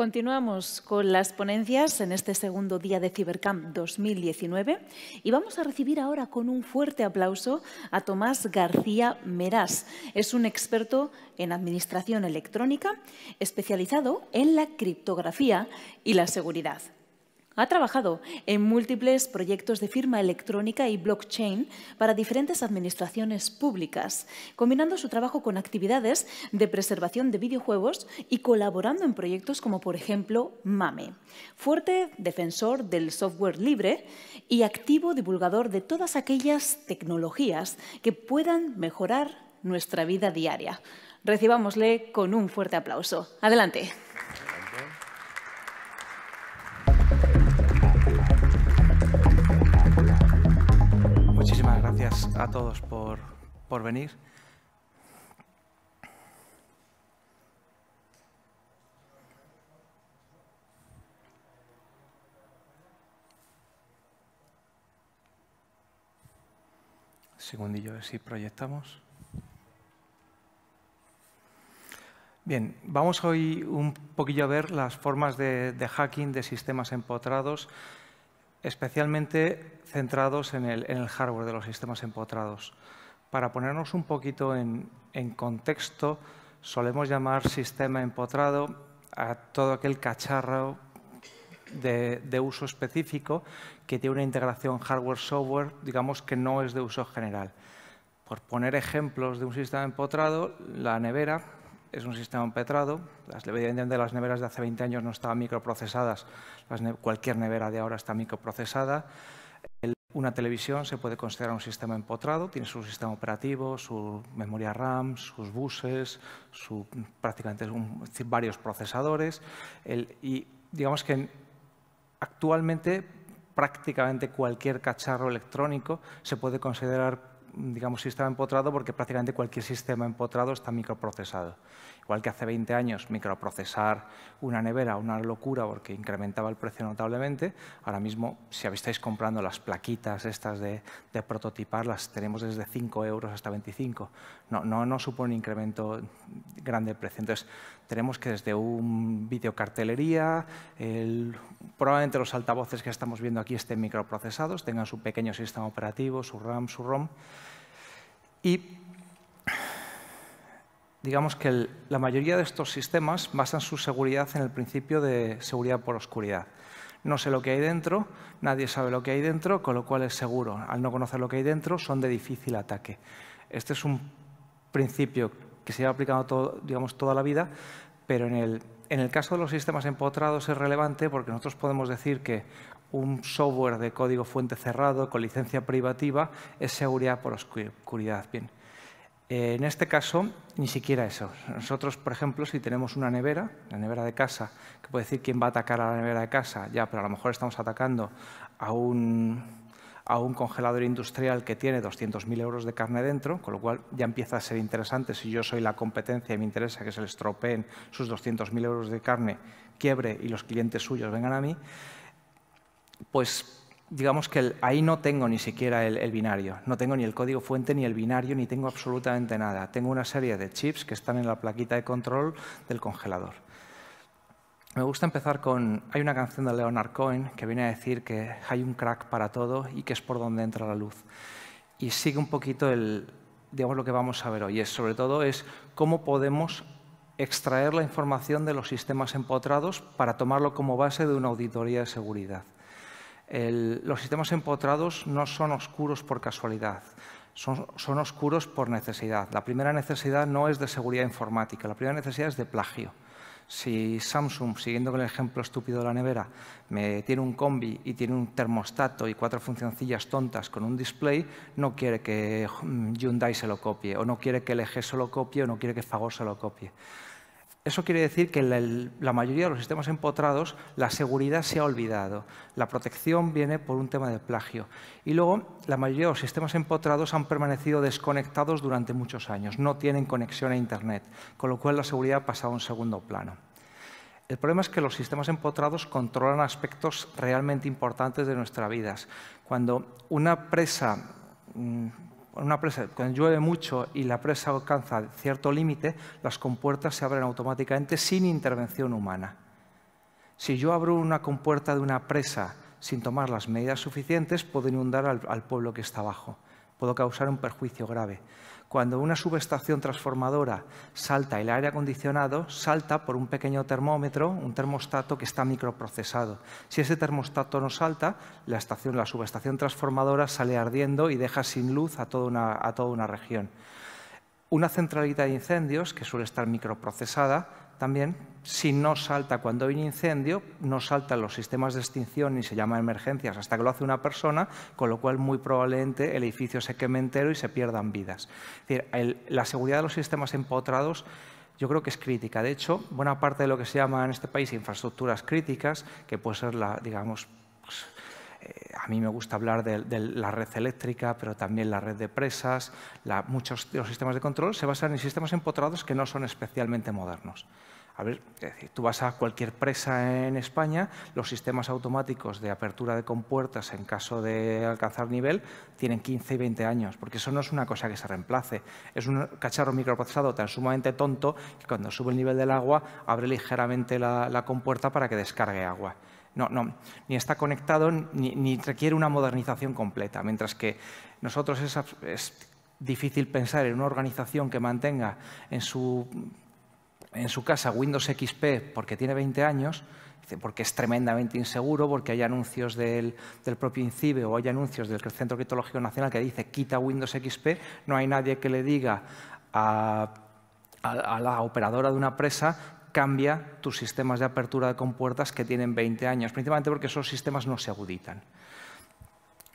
Continuamos con las ponencias en este segundo día de Cibercamp 2019 y vamos a recibir ahora con un fuerte aplauso a Tomás García Merás. Es un experto en administración electrónica especializado en la criptografía y la seguridad. Ha trabajado en múltiples proyectos de firma electrónica y blockchain para diferentes administraciones públicas, combinando su trabajo con actividades de preservación de videojuegos y colaborando en proyectos como por ejemplo MAME. Fuerte defensor del software libre y activo divulgador de todas aquellas tecnologías que puedan mejorar nuestra vida diaria. Recibámosle con un fuerte aplauso. Adelante. gracias a todos por, por venir. Segundillo, a si proyectamos. Bien, vamos hoy un poquillo a ver las formas de, de hacking de sistemas empotrados especialmente centrados en el, hardware de los sistemas empotrados. Para ponernos un poquito en, contexto, solemos llamar sistema empotrado a todo aquel cacharro de, de, uso específico que tiene una integración hardware-software, digamos, que no es de uso general. Por poner ejemplos de un sistema empotrado, la nevera es un sistema empetrado. Las, las neveras de hace 20 años no estaban microprocesadas. cualquier nevera de ahora está microprocesada. una televisión se puede considerar un sistema empotrado, tiene su sistema operativo, su memoria RAM, sus buses, su, prácticamente varios procesadores. y digamos que actualmente prácticamente cualquier cacharro electrónico se puede considerar digamos, sistema empotrado porque prácticamente cualquier sistema empotrado está microprocesado. Igual que hace 20 años microprocesar una nevera, una locura porque incrementaba el precio notablemente, ahora mismo si estáis comprando las plaquitas estas de, prototipar, las tenemos desde 5 euros hasta 25. No, no, no supone un incremento grande de precio. Entonces tenemos que desde un videocartelería, probablemente los altavoces que estamos viendo aquí estén microprocesados, tengan su pequeño sistema operativo, su RAM, su ROM, y digamos que la mayoría de estos sistemas basan su seguridad en el principio de seguridad por oscuridad. No sé lo que hay dentro, nadie sabe lo que hay dentro, con lo cual es seguro. Al no conocer lo que hay dentro, son de difícil ataque. Este es un principio que se lleva aplicando todo, digamos, toda la vida, pero en el, en el caso de los sistemas empotrados es relevante porque nosotros podemos decir que un software de código fuente cerrado con licencia privativa es seguridad por oscuridad. Bien, eh, en este caso, ni siquiera eso. Nosotros, por ejemplo, si tenemos una nevera, la nevera de casa, que puede decir quién va a atacar a la nevera de casa, ya, pero a lo mejor estamos atacando a un, congelador industrial que tiene 200.000 euros de carne dentro, con lo cual ya empieza a ser interesante. Si yo soy la competencia y me interesa que se les estropeen sus 200.000 euros de carne, quiebre y los clientes suyos vengan a mí, pues digamos que ahí no tengo ni siquiera el, binario, no tengo ni el código fuente ni el binario, ni tengo absolutamente nada. Tengo una serie de chips que están en la plaquita de control del congelador. Me gusta empezar con, hay una canción de Leonard Cohen que viene a decir que hay un crack para todo y que es por donde entra la luz. Y sigue un poquito el, digamos, lo que vamos a ver hoy, es sobre todo es cómo podemos extraer la información de los sistemas empotrados para tomarlo como base de una auditoría de seguridad los sistemas empotrados no son oscuros por casualidad, son, oscuros por necesidad. La primera necesidad no es de seguridad informática, la primera necesidad es de plagio. Si Samsung, siguiendo con el ejemplo estúpido de la nevera, me tiene un combi y tiene un termostato y cuatro funcioncillas tontas con un display, no quiere que mm, Hyundai se lo copie, o no quiere que LG e se lo copie, o no quiere que Fagor se lo copie. Eso quiere decir que en la mayoría de los sistemas empotrados la seguridad se ha olvidado. La protección viene por un tema de plagio. Y luego, la mayoría de los sistemas empotrados han permanecido desconectados durante muchos años. No tienen conexión a Internet, con lo cual la seguridad ha pasado a un segundo plano. El problema es que los sistemas empotrados controlan aspectos realmente importantes de nuestras vidas. Cuando una presa mm, cuando llueve mucho y la presa alcanza cierto límite, las compuertas se abren automáticamente sin intervención humana. Si yo abro una compuerta de una presa sin tomar las medidas suficientes, puedo inundar al, al pueblo que está abajo, puedo causar un perjuicio grave. Cuando una subestación transformadora salta el aire acondicionado, salta por un pequeño termómetro, un termostato que está microprocesado. Si ese termostato no salta, la, estación, la subestación transformadora sale ardiendo y deja sin luz a a toda una región. Una centralita de incendios, que suele estar microprocesada, también, si no salta cuando hay un incendio, no saltan los sistemas de extinción ni se llama emergencias hasta que lo hace una persona, con lo cual muy probablemente el edificio se queme entero y se pierdan vidas. Es la seguridad de los sistemas empotrados yo creo que es crítica. De hecho, buena parte de lo que se llama en este país infraestructuras críticas, que puede ser la, digamos, pues, eh, a mí me gusta hablar de, la red eléctrica, pero también la red de presas, muchos los sistemas de control se basan en sistemas empotrados que no son especialmente modernos. A ver, tú vas a cualquier presa en España, los sistemas automáticos de apertura de compuertas en caso de alcanzar nivel tienen 15 y 20 años, porque eso no es una cosa que se reemplace. Es un cacharro microprocesado tan sumamente tonto que cuando sube el nivel del agua abre ligeramente la, compuerta para que descargue agua. No, no, ni está conectado ni, requiere una modernización completa, mientras que nosotros es difícil pensar en una organización que mantenga en su en su casa Windows XP porque tiene 20 años, porque es tremendamente inseguro, porque hay anuncios del, propio INCIBE o hay anuncios del Centro Critológico Nacional que dice quita Windows XP, no hay nadie que le diga a, la operadora de una presa cambia tus sistemas de apertura de compuertas que tienen 20 años, principalmente porque esos sistemas no se aguditan.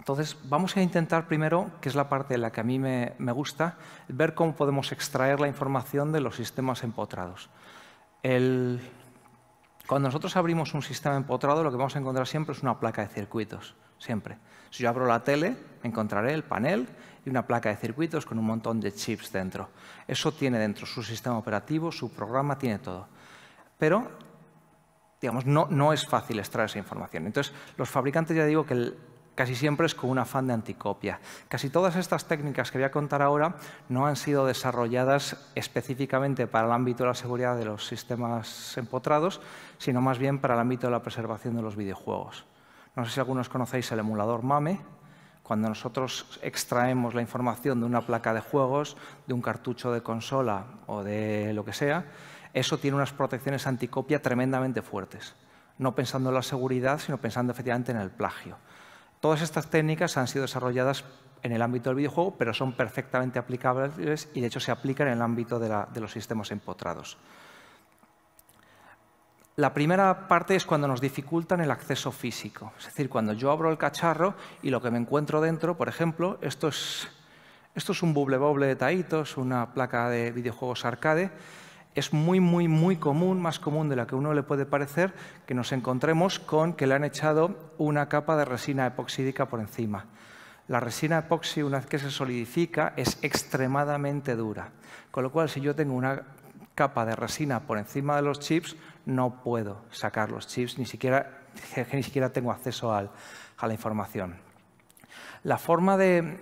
Entonces, vamos a intentar primero, que es la parte en la que a mí me, gusta, ver cómo podemos extraer la información de los sistemas empotrados. Cuando nosotros abrimos un sistema empotrado, lo que vamos a encontrar siempre es una placa de circuitos, siempre. Si yo abro la tele, encontraré el panel y una placa de circuitos con un montón de chips dentro. Eso tiene dentro su sistema operativo, su programa, tiene todo. Pero, digamos, no, no es fácil extraer esa información. Entonces, los fabricantes ya digo que el, casi siempre es con un afán de anticopia. Casi todas estas técnicas que voy a contar ahora no han sido desarrolladas específicamente para el ámbito de la seguridad de los sistemas empotrados, sino más bien para el ámbito de la preservación de los videojuegos. No sé si algunos conocéis el emulador MAME, cuando nosotros extraemos la información de una placa de juegos, de un cartucho de consola o de lo que sea, eso tiene unas protecciones anticopia tremendamente fuertes. No pensando en la seguridad, sino pensando efectivamente en el plagio. Todas estas técnicas han sido desarrolladas en el ámbito del videojuego, pero son perfectamente aplicables y de hecho se aplican en el ámbito de, los sistemas empotrados. La primera parte es cuando nos dificultan el acceso físico. Es decir, cuando yo abro el cacharro y lo que me encuentro dentro, por ejemplo, esto es, esto es un buble boble de taitos, una placa de videojuegos arcade, es muy, muy, muy común, más común de la que uno le puede parecer, que nos encontremos con que le han echado una capa de resina epoxídica por encima. La resina epoxi, una vez que se solidifica, es extremadamente dura. Con lo cual, si yo tengo una capa de resina por encima de los chips, no puedo sacar los chips, ni siquiera, ni siquiera tengo acceso a la información. La forma de,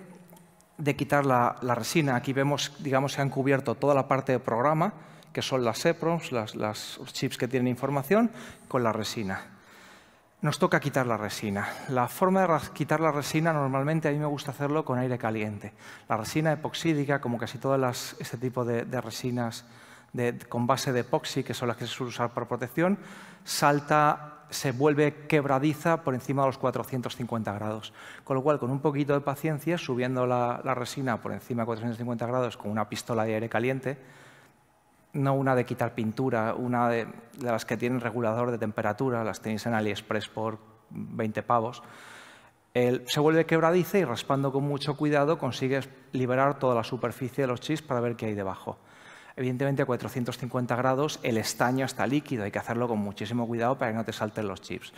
quitar la, resina, aquí vemos digamos, se han cubierto toda la parte de programa, que son las EPROMs, las, chips que tienen información, con la resina nos toca quitar la resina. La forma de quitar la resina normalmente a mí me gusta hacerlo con aire caliente. La resina epoxídica, como casi todas este tipo de, resinas con base de epoxi, que son las que se suelen usar para protección, salta, se vuelve quebradiza por encima de los 450 grados. Con lo cual, con un poquito de paciencia, subiendo la resina por encima de 450 grados con una pistola de aire caliente, no una de quitar pintura, una de, las que tienen regulador de temperatura, las tenéis en AliExpress por 20 pavos, se vuelve quebradiza y raspando con mucho cuidado consigues liberar toda la superficie de los chips para ver qué hay debajo. Evidentemente a 450 grados el estaño está líquido, hay que hacerlo con muchísimo cuidado para que no te salten los chips.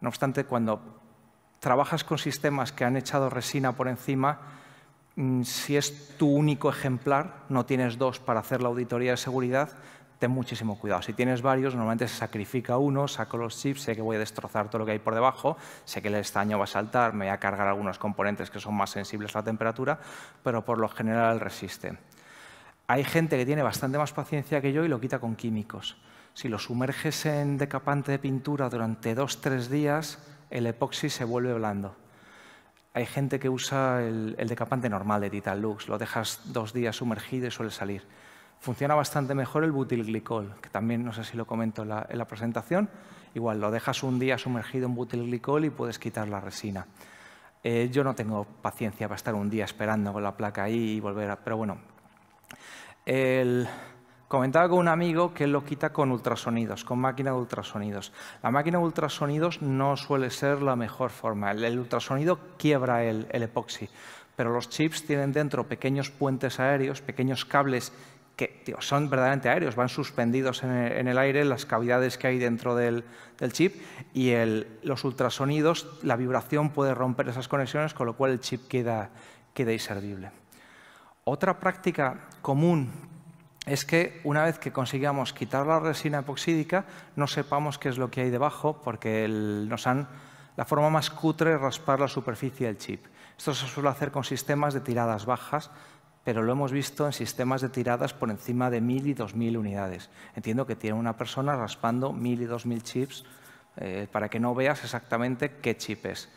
No obstante, cuando trabajas con sistemas que han echado resina por encima, Mm, si es tu único ejemplar, no tienes dos para hacer la auditoría de seguridad, ten muchísimo cuidado. Si tienes varios, normalmente se sacrifica uno, saco los chips, sé que voy a destrozar todo lo que hay por debajo, sé que el estaño va a saltar, me voy a cargar algunos componentes que son más sensibles a la temperatura, pero por lo general resiste. Hay gente que tiene bastante más paciencia que yo y lo quita con químicos. Si lo sumerges en decapante de pintura durante dos o tres días, el epoxi se vuelve blando. Hay gente que usa el, decapante normal de Titalux, lo dejas dos días sumergido y suele salir. Funciona bastante mejor el butilglicol, que también no sé si lo comento en la, presentación. Igual, lo dejas un día sumergido en butilglicol y puedes quitar la resina. Eh, yo no tengo paciencia para estar un día esperando con la placa ahí y volver a... Pero bueno, el, Comentaba con un amigo que lo quita con ultrasonidos, con máquina de ultrasonidos. La máquina de ultrasonidos no suele ser la mejor forma. El, ultrasonido quiebra el, el epoxi, pero los chips tienen dentro pequeños puentes aéreos, pequeños cables que son verdaderamente aéreos, van suspendidos en el, aire, las cavidades que hay dentro del, chip y el, los ultrasonidos, la vibración puede romper esas conexiones, con lo cual el chip queda, queda inservible. Otra práctica común es que una vez que consigamos quitar la resina epoxídica, no sepamos qué es lo que hay debajo, porque nos han la forma más cutre es raspar la superficie del chip. Esto se suele hacer con sistemas de tiradas bajas, pero lo hemos visto en sistemas de tiradas por encima de 1.000 y 2.000 unidades. Entiendo que tiene una persona raspando 1.000 y 2.000 chips eh, para que no veas exactamente qué chip es.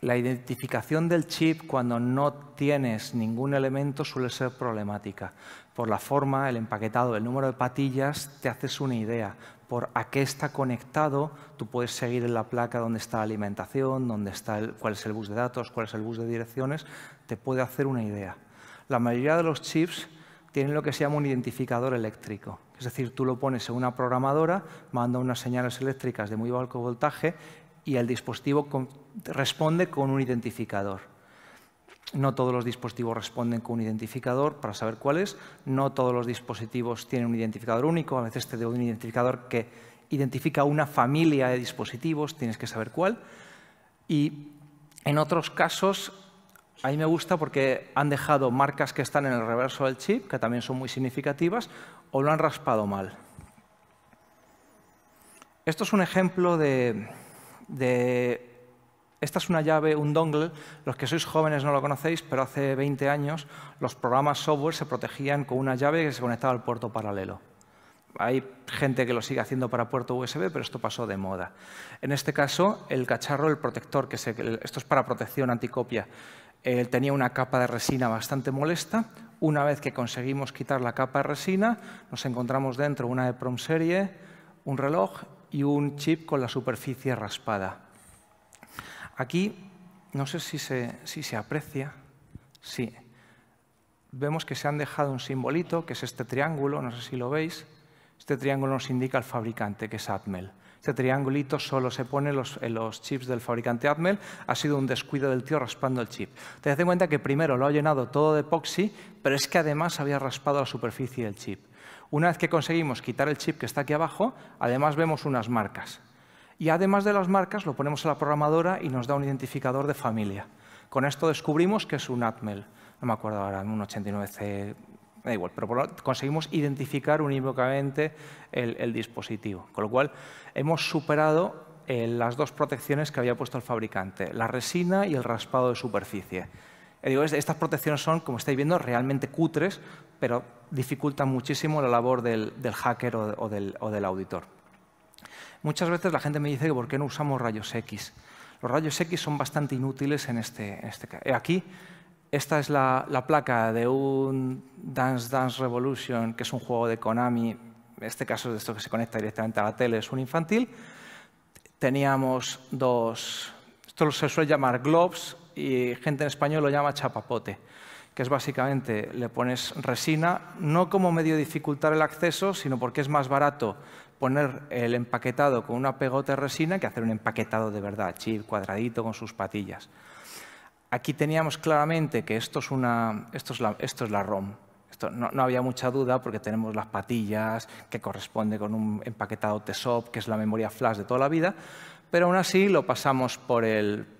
La identificación del chip cuando no tienes ningún elemento suele ser problemática. Por la forma, el empaquetado, el número de patillas, te haces una idea. Por a qué está conectado, tú puedes seguir en la placa dónde está la alimentación, dónde está el, cuál es el bus de datos, cuál es el bus de direcciones, te puede hacer una idea. La mayoría de los chips tienen lo que se llama un identificador eléctrico. Es decir, tú lo pones en una programadora, manda unas señales eléctricas de muy bajo voltaje y el dispositivo responde con un identificador. No todos los dispositivos responden con un identificador para saber cuál es. No todos los dispositivos tienen un identificador único. A veces te de un identificador que identifica una familia de dispositivos, tienes que saber cuál. Y en otros casos, a mí me gusta porque han dejado marcas que están en el reverso del chip, que también son muy significativas, o lo han raspado mal. Esto es un ejemplo de esta es una llave, un dongle. Los que sois jóvenes no lo conocéis, pero hace 20 años los programas software se protegían con una llave que se conectaba al puerto paralelo. Hay gente que lo sigue haciendo para puerto USB, pero esto pasó de moda. En este caso, el cacharro, el protector, que se, esto es para protección anticopia, tenía una capa de resina bastante molesta. Una vez que conseguimos quitar la capa de resina, nos encontramos dentro una EPROM serie, un reloj y un chip con la superficie raspada. Aquí, no sé si se, aprecia, sí, vemos que se han dejado un simbolito, que es este triángulo, no sé si lo veis. Este triángulo nos indica el fabricante, que es Atmel. Este triangulito solo se pone en los, chips del fabricante Atmel. Ha sido un descuido del tío raspando el chip. Te das cuenta que primero lo ha llenado todo de epoxi, pero es que además había raspado la superficie del chip. Una vez que conseguimos quitar el chip que está aquí abajo, además vemos unas marcas. Y además de las marcas, lo ponemos a la programadora y nos da un identificador de familia. Con esto descubrimos que es un Atmel, no me acuerdo ahora, un 89C, da igual, pero conseguimos identificar unívocamente el, dispositivo. Con lo cual, hemos superado eh, las dos protecciones que había puesto el fabricante, la resina y el raspado de superficie. estas protecciones son, como estáis viendo, realmente cutres, pero dificultan muchísimo la labor del, hacker o del auditor. Muchas veces la gente me dice que por qué no usamos rayos X. Los rayos X son bastante inútiles en este, este caso. Eh, aquí, esta es la, placa de un Dance Dance Revolution, que es un juego de Konami. en Este caso es de esto que se conecta directamente a la tele, es un infantil. Teníamos dos, esto se suele llamar globes y gente en español lo llama chapapote que es básicamente le pones resina, no como medio de dificultar el acceso, sino porque es más barato poner el empaquetado con una pegota de resina que hacer un empaquetado de verdad, chip, cuadradito, con sus patillas. Aquí teníamos claramente que esto es, una, esto es, la, ROM. no, había mucha duda porque tenemos las patillas que corresponde con un empaquetado TSOP, que es la memoria flash de toda la vida, pero aún así lo pasamos por,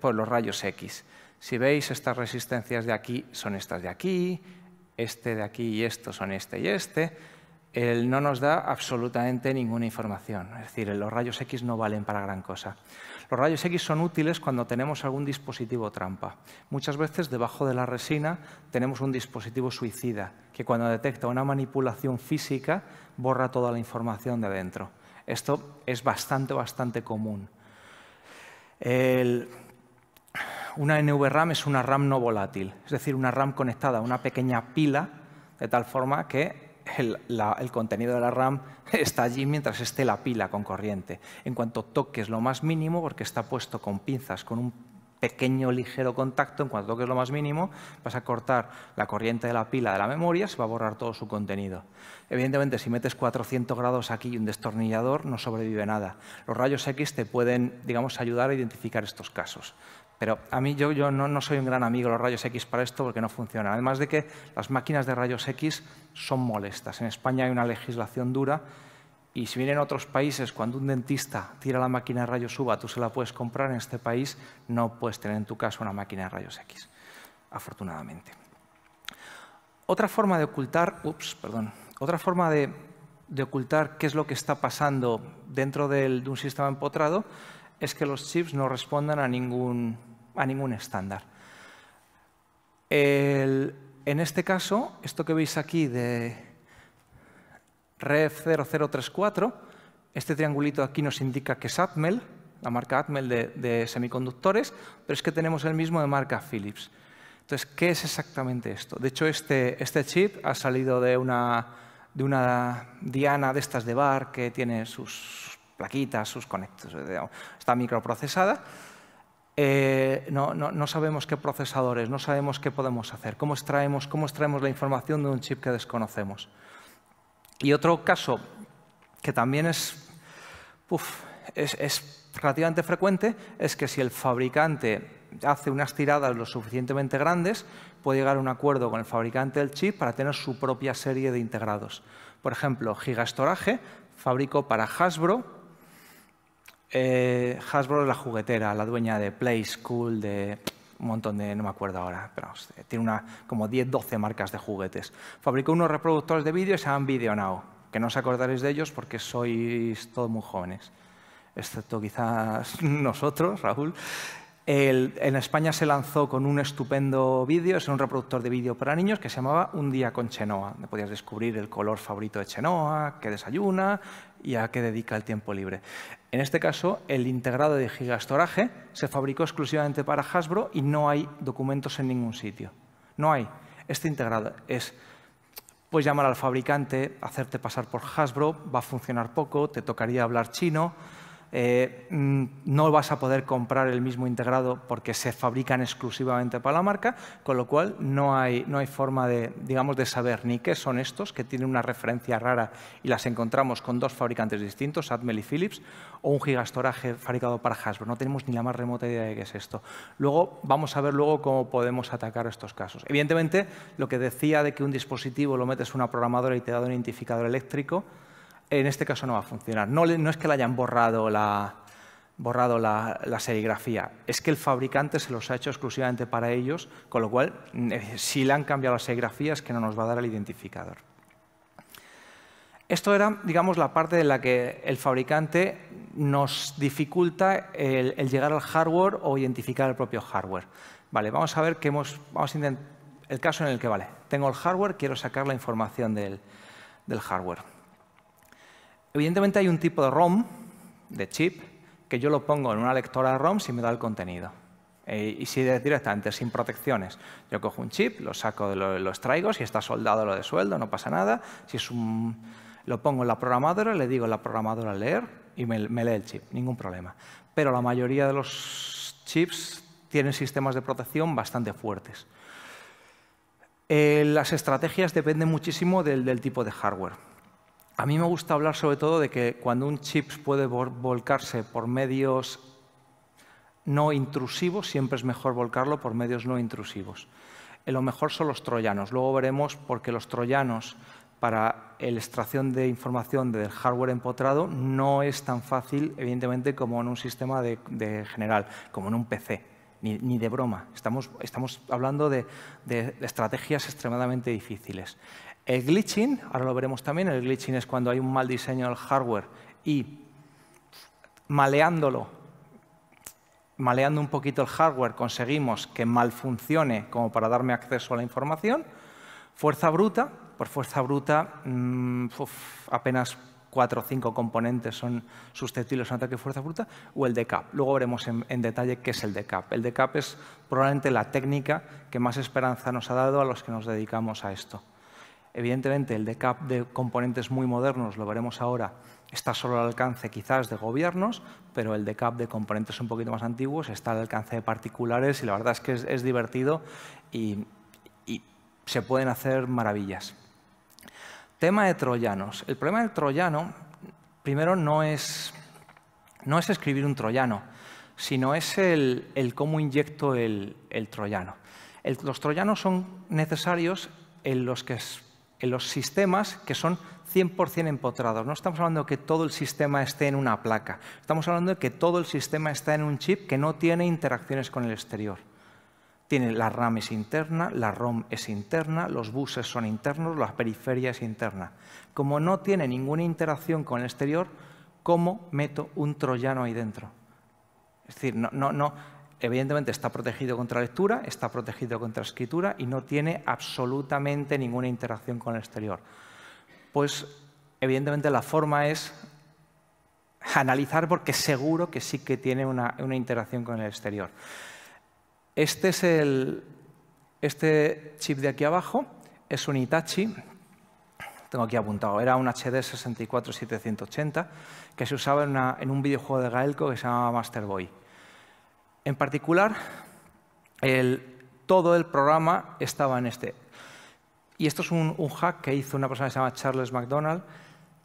por los rayos X. Si veis, estas resistencias de aquí son estas de aquí, este de aquí y esto son este y este. Él no nos da absolutamente ninguna información. Es decir, los rayos X no valen para gran cosa. Los rayos X son útiles cuando tenemos algún dispositivo trampa. Muchas veces debajo de la resina tenemos un dispositivo suicida que cuando detecta una manipulación física borra toda la información de dentro. Esto es bastante, bastante común. El, una NVRAM es una RAM no volátil, es decir, una RAM conectada a una pequeña pila, de tal forma que el, contenido de la RAM está allí mientras esté la pila con corriente. En cuanto toques lo más mínimo, porque está puesto con pinzas, con un pequeño, ligero contacto, en cuanto toques lo más mínimo, vas a cortar la corriente de la pila de la memoria, se va a borrar todo su contenido. Evidentemente, si metes 400 grados aquí y un destornillador, no sobrevive nada. Los rayos X te pueden, digamos, ayudar a identificar estos casos. Pero a mí yo, yo no, soy un gran amigo de los rayos X para esto porque no funciona. Además de que las máquinas de rayos X son molestas. En España hay una legislación dura y si bien en otros países cuando un dentista tira la máquina de rayos UVA tú se la puedes comprar, en este país no puedes tener en tu casa una máquina de rayos X, afortunadamente. Otra forma de ocultar, ups, perdón, otra forma de, de ocultar qué es lo que está pasando dentro del, de un sistema empotrado es que los chips no respondan a ningún a ningún estándar. en este caso, esto que veis aquí de REF 0034, este triangulito aquí nos indica que es Atmel, la marca Atmel de, semiconductores, pero es que tenemos el mismo de marca Philips. Entonces, ¿qué es exactamente esto? De hecho, este, este chip ha salido de una, de una diana de estas de bar que tiene sus plaquitas, sus conectores, está microprocesada. Eh, no, sabemos qué procesadores, no sabemos qué podemos hacer, cómo extraemos, la información de un chip que desconocemos. Y otro caso que también es, relativamente frecuente es que si el fabricante hace unas tiradas lo suficientemente grandes, puede llegar a un acuerdo con el fabricante del chip para tener su propia serie de integrados. Por ejemplo, Gigastorage fabricó para Hasbro eh, Hasbro es la juguetera, la dueña de Play School, de un montón de, no me acuerdo ahora, pero tiene una, como 10, 12 marcas de juguetes. Fabricó unos reproductores de vídeo y se llaman VideoNow, que no os acordaréis de ellos porque sois todos muy jóvenes, excepto quizás nosotros, Raúl. en España se lanzó con un estupendo vídeo, es un reproductor de vídeo para niños que se llamaba Un día con Chenoa, donde podías descubrir el color favorito de Chenoa, qué desayuna y a qué dedica el tiempo libre. En este caso, el integrado de gigastoraje se fabricó exclusivamente para Hasbro y no hay documentos en ningún sitio. No hay. Este integrado es, puedes llamar al fabricante, hacerte pasar por Hasbro, va a funcionar poco, te tocaría hablar chino, eh, mm, no vas a poder comprar el mismo integrado porque se fabrican exclusivamente para la marca, con lo cual no hay, forma de, digamos, de saber ni qué son estos, que tienen una referencia rara y las encontramos con dos fabricantes distintos, Admel y Philips, o un gigastoraje fabricado para Hasbro. No tenemos ni la más remota idea de qué es esto. Luego vamos a ver luego cómo podemos atacar estos casos. Evidentemente, lo que decía de que un dispositivo lo metes en una programadora y te da un identificador eléctrico, en este caso no va a funcionar. No, es que le hayan borrado la, serigrafía. Es que el fabricante se los ha hecho exclusivamente para ellos, con lo cual, mm, eh, si le han cambiado la serigrafía, es que no nos va a dar el identificador. Esto era, digamos, la parte en la que el fabricante nos dificulta el, llegar al hardware o identificar el propio hardware. Vale, vamos a ver qué vamos el caso en el que, vale, tengo el hardware, quiero sacar la información del hardware. Evidentemente hay un tipo de ROM, de chip, que yo lo pongo en una lectora de ROM si me da el contenido. Eh, y si es directamente, sin protecciones. Yo cojo un chip, lo saco lo, los si está soldado lo de sueldo, no pasa nada. Si es un, lo pongo en la programadora, le digo a la programadora leer y me, lee el chip, ningún problema. Pero la mayoría de los chips tienen sistemas de protección bastante fuertes. Eh, las estrategias dependen muchísimo del tipo de hardware. A mí me gusta hablar sobre todo de que cuando un chip puede volcarse por medios no intrusivos, siempre es mejor volcarlo por medios no intrusivos. lo mejor son los troyanos. Luego veremos por qué los troyanos para la extracción de información del hardware empotrado no es tan fácil, evidentemente, como en un sistema de, general, como en un PC, ni, de broma. Estamos, hablando de estrategias extremadamente difíciles. El glitching, ahora lo veremos también, el glitching es cuando hay un mal diseño del hardware y maleándolo, maleando un poquito el hardware, conseguimos que mal funcione como para darme acceso a la información. Fuerza bruta, por fuerza bruta mm, apenas cuatro o cinco componentes son susceptibles a un ataque de fuerza bruta, o el decap. Luego veremos en, en, detalle qué es el decap. El decap es probablemente la técnica que más esperanza nos ha dado a los que nos dedicamos a esto. Evidentemente, el decap de componentes muy modernos, lo veremos ahora, está solo al alcance quizás de gobiernos, pero el decap de componentes un poquito más antiguos está al alcance de particulares y la verdad es que es, divertido y, se pueden hacer maravillas. Tema de troyanos. El problema del troyano, primero, no es, no es escribir un troyano, sino es el, cómo inyecto el, troyano. los troyanos son necesarios en los que en los sistemas que son 100% empotrados. No estamos hablando de que todo el sistema esté en una placa. Estamos hablando de que todo el sistema está en un chip que no tiene interacciones con el exterior. Tiene la RAM es interna, la ROM es interna, los buses son internos, la periferia es interna. Como no tiene ninguna interacción con el exterior, ¿cómo meto un troyano ahí dentro? Es decir, no, no, no evidentemente está protegido contra lectura, está protegido contra escritura y no tiene absolutamente ninguna interacción con el exterior. Pues evidentemente la forma es analizar porque seguro que sí que tiene una, interacción con el exterior. Este es el este chip de aquí abajo, es un Hitachi, tengo aquí apuntado, era un HD 64780 que se usaba en, en un videojuego de Gaelco que se llamaba Master Boy. En particular, todo el programa estaba en este. Y esto es un, hack que hizo una persona que se llama Charles McDonald,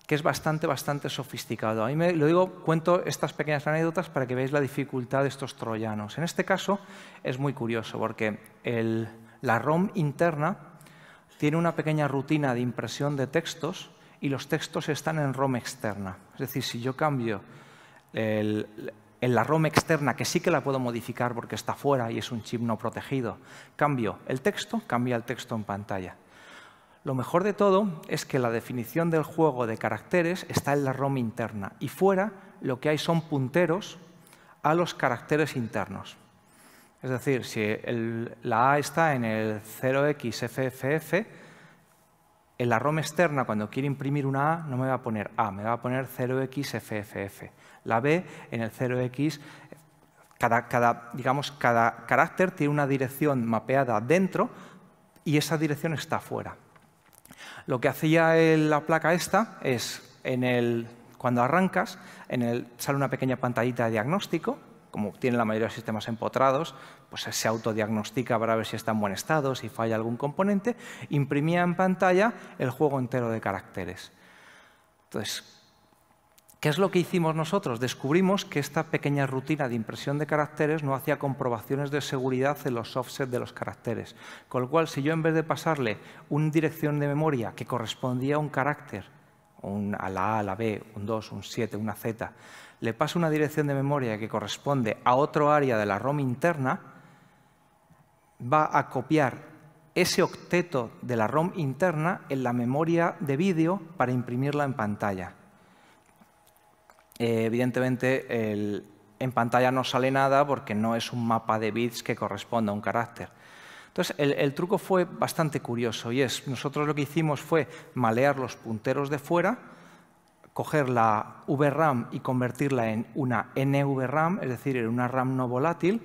que es bastante, bastante sofisticado. A mí me, lo digo, cuento estas pequeñas anécdotas para que veáis la dificultad de estos troyanos. En este caso es muy curioso porque la ROM interna tiene una pequeña rutina de impresión de textos y los textos están en ROM externa. Es decir, si yo cambio el, en la ROM externa, que sí que la puedo modificar porque está fuera y es un chip no protegido. Cambio el texto, cambia el texto en pantalla. Lo mejor de todo es que la definición del juego de caracteres está en la ROM interna y fuera lo que hay son punteros a los caracteres internos. Es decir, si la A está en el 0xFFF, en la ROM externa, cuando quiero imprimir una A, no me va a poner A, me va a poner 0xFFF la B, en el 0x cada, carácter tiene una dirección mapeada dentro y esa dirección está fuera. Lo que hacía la placa esta es, en el, cuando arrancas, en el, sale una pequeña pantallita de diagnóstico, como tienen la mayoría de sistemas empotrados, pues se autodiagnostica para ver si está en buen estado, si falla algún componente, imprimía en pantalla el juego entero de caracteres. Entonces, ¿Qué es lo que hicimos nosotros? Descubrimos que esta pequeña rutina de impresión de caracteres no hacía comprobaciones de seguridad en los offsets de los caracteres. Con lo cual, si yo en vez de pasarle una dirección de memoria que correspondía a un carácter, a la A, a la B, un 2, un 7, una Z, le paso una dirección de memoria que corresponde a otro área de la ROM interna, va a copiar ese octeto de la ROM interna en la memoria de vídeo para imprimirla en pantalla. Eh, evidentemente en pantalla no sale nada porque no es un mapa de bits que corresponda a un carácter. Entonces, el, truco fue bastante curioso y es, nosotros lo que hicimos fue malear los punteros de fuera, coger la VRAM y convertirla en una NVRAM, es decir, en una RAM no volátil.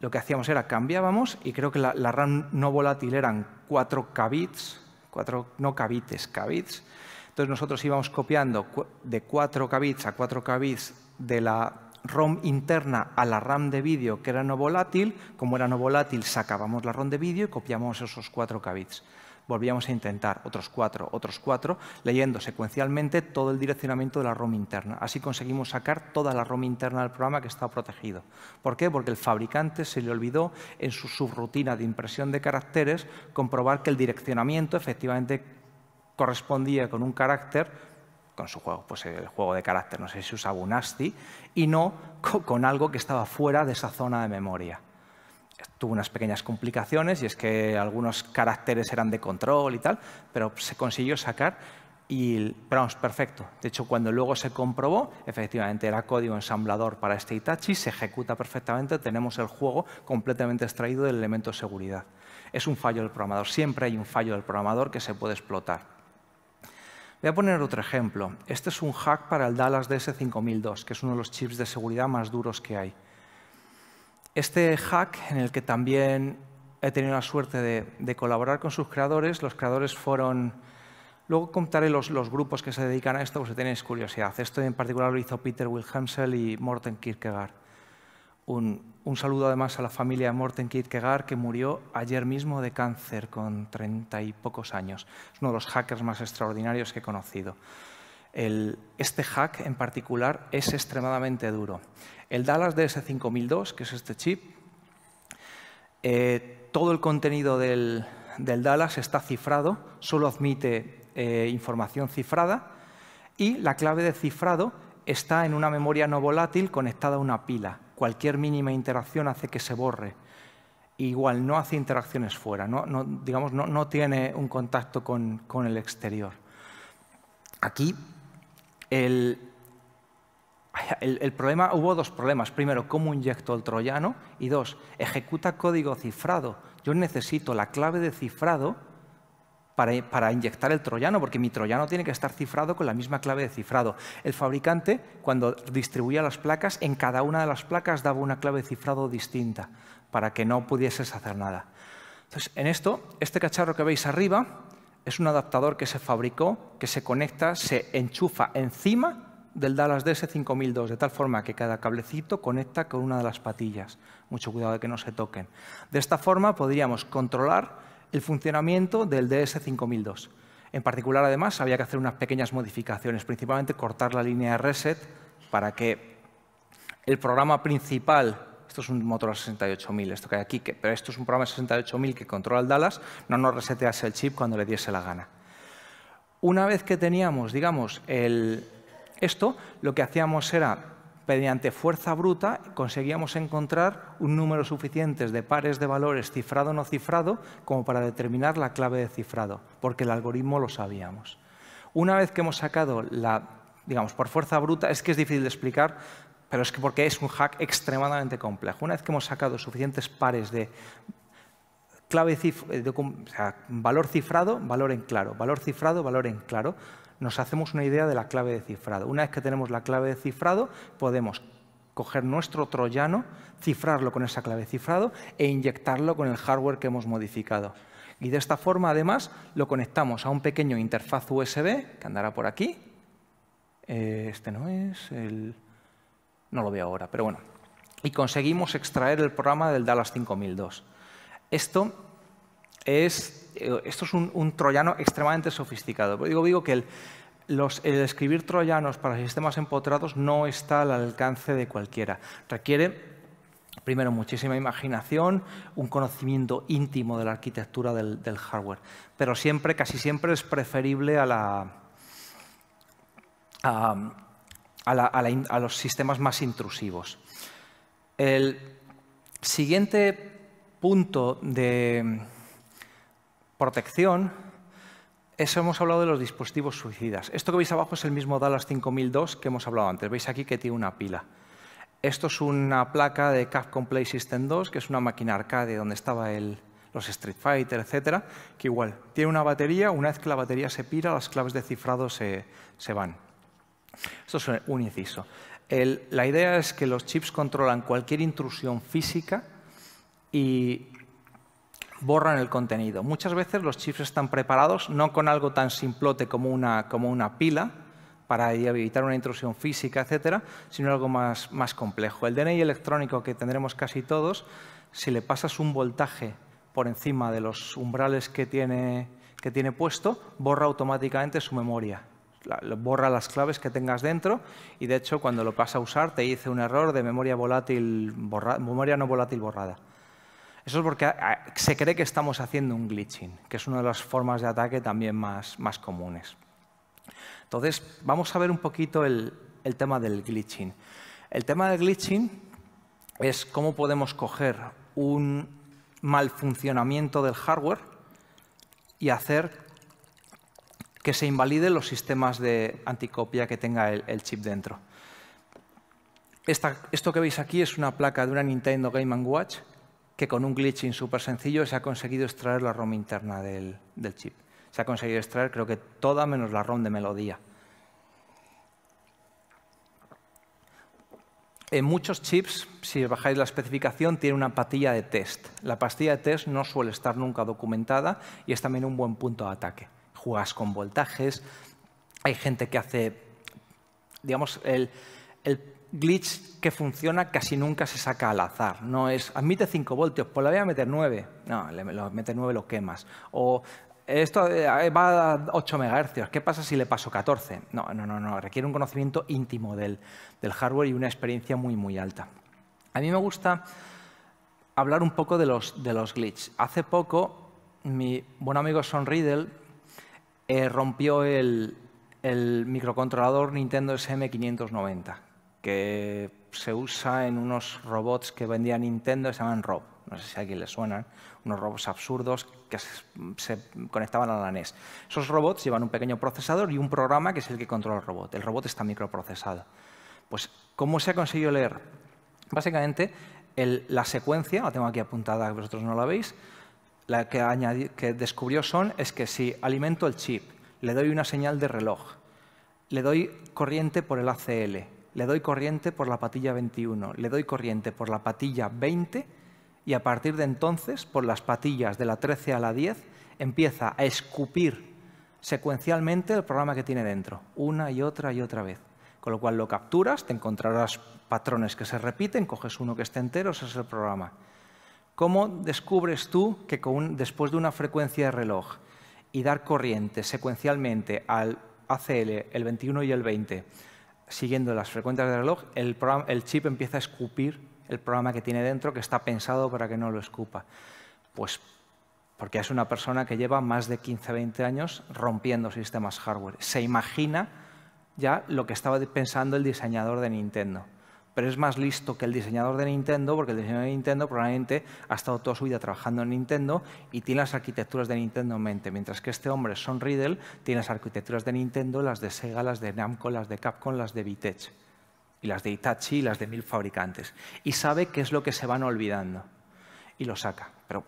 Lo que hacíamos era cambiábamos y creo que la, RAM no volátil eran 4 kbits, 4 no kbits, kbits, entonces nosotros íbamos copiando de 4 Kbits a 4 Kbits de la ROM interna a la RAM de vídeo que era no volátil. Como era no volátil, sacábamos la ROM de vídeo y copiábamos esos 4 Kbits. Volvíamos a intentar otros 4, otros 4, leyendo secuencialmente todo el direccionamiento de la ROM interna. Así conseguimos sacar toda la ROM interna del programa que estaba protegido. ¿Por qué? Porque el fabricante se le olvidó en su subrutina de impresión de caracteres comprobar que el direccionamiento efectivamente correspondía con un carácter, con su juego, pues el juego de carácter, no sé si usaba un ASCII, y no con algo que estaba fuera de esa zona de memoria. Tuvo unas pequeñas complicaciones y es que algunos caracteres eran de control y tal, pero se consiguió sacar y, pero vamos, perfecto. De hecho, cuando luego se comprobó, efectivamente era código ensamblador para este Itachi, se ejecuta perfectamente, tenemos el juego completamente extraído del elemento seguridad. Es un fallo del programador, siempre hay un fallo del programador que se puede explotar. Voy a poner otro ejemplo. Este es un hack para el Dallas DS5002, que es uno de los chips de seguridad más duros que hay. Este hack, en el que también he tenido la suerte de, colaborar con sus creadores, los creadores fueron... Luego contaré los, grupos que se dedican a esto, pues si tenéis curiosidad. Esto en particular lo hizo Peter Wilhelmsel y Morten Kierkegaard. Un, saludo además a la familia Morten Kierkegaard, que murió ayer mismo de cáncer con treinta y pocos años. Es uno de los hackers más extraordinarios que he conocido. este hack en particular es extremadamente duro. El Dallas DS5002, que es este chip, eh, todo el contenido del, Dallas está cifrado, solo admite eh, información cifrada y la clave de cifrado está en una memoria no volátil conectada a una pila cualquier mínima interacción hace que se borre. igual, no hace interacciones fuera, no, digamos, no, tiene un contacto con, el exterior. Aquí, el, el, problema, hubo dos problemas. Primero, cómo inyecto el troyano y dos, ejecuta código cifrado. Yo necesito la clave de cifrado para, inyectar el troyano, porque mi troyano tiene que estar cifrado con la misma clave de cifrado. El fabricante, cuando distribuía las placas, en cada una de las placas daba una clave de cifrado distinta para que no pudieses hacer nada. Entonces, en esto, este cacharro que veis arriba es un adaptador que se fabricó, que se conecta, se enchufa encima del Dallas DS5002, de tal forma que cada cablecito conecta con una de las patillas. Mucho cuidado de que no se toquen. De esta forma podríamos controlar el funcionamiento del DS5002. En particular, además, había que hacer unas pequeñas modificaciones, principalmente cortar la línea de reset para que el programa principal, esto es un motor 68.000, esto que hay aquí, que, pero esto es un programa de 68.000 que controla el Dallas, no nos resetease el chip cuando le diese la gana. Una vez que teníamos, digamos, el, esto, lo que hacíamos era mediante fuerza bruta conseguíamos encontrar un número suficiente de pares de valores cifrado o no cifrado como para determinar la clave de cifrado, porque el algoritmo lo sabíamos. Una vez que hemos sacado la, digamos, por fuerza bruta, es que es difícil de explicar, pero es que porque es un hack extremadamente complejo. Una vez que hemos sacado suficientes pares de clave o sea, valor cifrado, valor en claro, valor cifrado, valor en claro, nos hacemos una idea de la clave de cifrado. Una vez que tenemos la clave de cifrado, podemos coger nuestro troyano, cifrarlo con esa clave de cifrado e inyectarlo con el hardware que hemos modificado. Y de esta forma, además, lo conectamos a un pequeño interfaz USB que andará por aquí. Eh, este no es el... No lo veo ahora, pero bueno. Y conseguimos extraer el programa del Dallas 5002. Esto es esto es un, troyano extremadamente sofisticado. digo, digo que el, escribir troyanos para sistemas empotrados no está al alcance de cualquiera. Requiere primero muchísima imaginación, un conocimiento íntimo de la arquitectura del, hardware. Pero siempre, casi siempre es preferible a los sistemas más intrusivos. El siguiente punto de, protección, eso hemos hablado de los dispositivos suicidas. Esto que veis abajo es el mismo Dallas 5002 que hemos hablado antes. Veis aquí que tiene una pila. Esto es una placa de Capcom Play System 2, que es una máquina arcade donde estaba el, los Street Fighter, etcétera, que igual tiene una batería, una vez que la batería se pira, las claves de cifrado se, se van. Esto es un inciso. la idea es que los chips controlan cualquier intrusión física y borran el contenido. Muchas veces los chips están preparados no con algo tan simplote como una, como una pila, para evitar una intrusión física, etcétera, sino algo más, más complejo. El DNI electrónico que tendremos casi todos, si le pasas un voltaje por encima de los umbrales que tiene, que tiene puesto, borra automáticamente su memoria. borra las claves que tengas dentro y, de hecho, cuando lo pasas a usar, te dice un error de memoria, volátil memoria no volátil borrada. Eso es porque ah, se cree que estamos haciendo un glitching, que es una de las formas de ataque también más, comunes. Entonces, vamos a ver un poquito el, tema del glitching. El tema del glitching es cómo podemos coger un mal funcionamiento del hardware y hacer que se invaliden los sistemas de anticopia que tenga el, chip dentro. esto que veis aquí es una placa de una Nintendo Game Watch que con un glitching súper sencillo se ha conseguido extraer la ROM interna del, chip. Se ha conseguido extraer creo que toda menos la ROM de melodía. En muchos chips, si bajáis la especificación, tiene una pastilla de test. La pastilla de test no suele estar nunca documentada y es también un buen punto de ataque. Juegas con voltajes, hay gente que hace, digamos, el glitch que funciona casi nunca se saca al azar. No es, admite 5 voltios, pues le voy a meter 9. No, le metes 9 lo quemas. O esto eh, va a 8 MHz, ¿qué pasa si le paso 14? No, no, no, no. requiere un conocimiento íntimo del, hardware y una experiencia muy, muy alta. A mí me gusta hablar un poco de los, de glitches. Hace poco, mi buen amigo Son Riddle eh, rompió el, el microcontrolador Nintendo SM590, que se usa en unos robots que vendía Nintendo se llaman Rob. No sé si a alguien le suenan. Unos robots absurdos que se conectaban a la NES. Esos robots llevan un pequeño procesador y un programa que es el que controla el robot. El robot está microprocesado. Pues, ¿cómo se ha conseguido leer? Básicamente, la secuencia, la tengo aquí apuntada, que vosotros no la veis, la que, que descubrió Son es que si alimento el chip, le doy una señal de reloj, le doy corriente por el ACL, le doy corriente por la patilla 21, le doy corriente por la patilla 20 y a partir de entonces, por las patillas de la 13 a la 10, empieza a escupir secuencialmente el programa que tiene dentro, una y otra y otra vez. Con lo cual lo capturas, te encontrarás patrones que se repiten, coges uno que esté entero, ese es el programa. ¿Cómo descubres tú que con, después de una frecuencia de reloj y dar corriente secuencialmente al ACL, el 21 y el 20, siguiendo las frecuencias del reloj, el, el chip empieza a escupir el programa que tiene dentro, que está pensado para que no lo escupa. Pues porque es una persona que lleva más de 15, 20 años rompiendo sistemas hardware. Se imagina ya lo que estaba pensando el diseñador de Nintendo pero es más listo que el diseñador de Nintendo, porque el diseñador de Nintendo probablemente ha estado toda su vida trabajando en Nintendo y tiene las arquitecturas de Nintendo en mente, mientras que este hombre, Son Riddle, tiene las arquitecturas de Nintendo, las de Sega, las de Namco, las de Capcom, las de Vitech, y las de Itachi y las de mil fabricantes. Y sabe qué es lo que se van olvidando y lo saca. Pero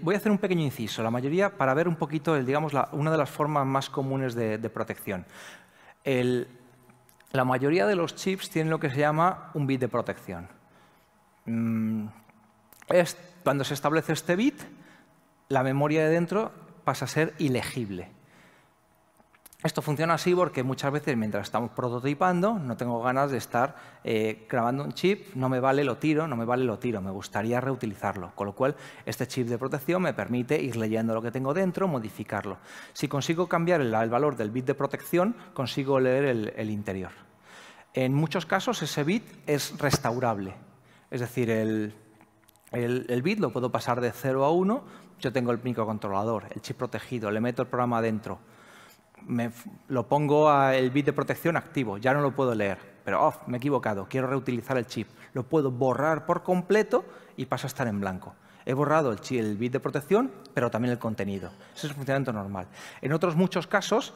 voy a hacer un pequeño inciso, la mayoría para ver un poquito el, digamos, una de las formas más comunes de, protección la mayoría de los chips tienen lo que se llama un bit de protección. Mm, cuando se establece este bit, la memoria de dentro pasa a ser ilegible. Esto funciona así porque muchas veces mientras estamos prototipando no tengo ganas de estar grabando eh, un chip, no me vale, lo tiro, no me vale, lo tiro, me gustaría reutilizarlo. Con lo cual, este chip de protección me permite ir leyendo lo que tengo dentro, modificarlo. Si consigo cambiar el, valor del bit de protección, consigo leer el, interior. En muchos casos ese bit es restaurable, es decir, el, el bit lo puedo pasar de 0 a 1, yo tengo el microcontrolador, el chip protegido, le meto el programa dentro lo pongo al bit de protección activo, ya no lo puedo leer, pero off oh, me he equivocado, quiero reutilizar el chip. Lo puedo borrar por completo y pasa a estar en blanco. He borrado el, bit de protección, pero también el contenido. Ese es un funcionamiento normal. En otros muchos casos,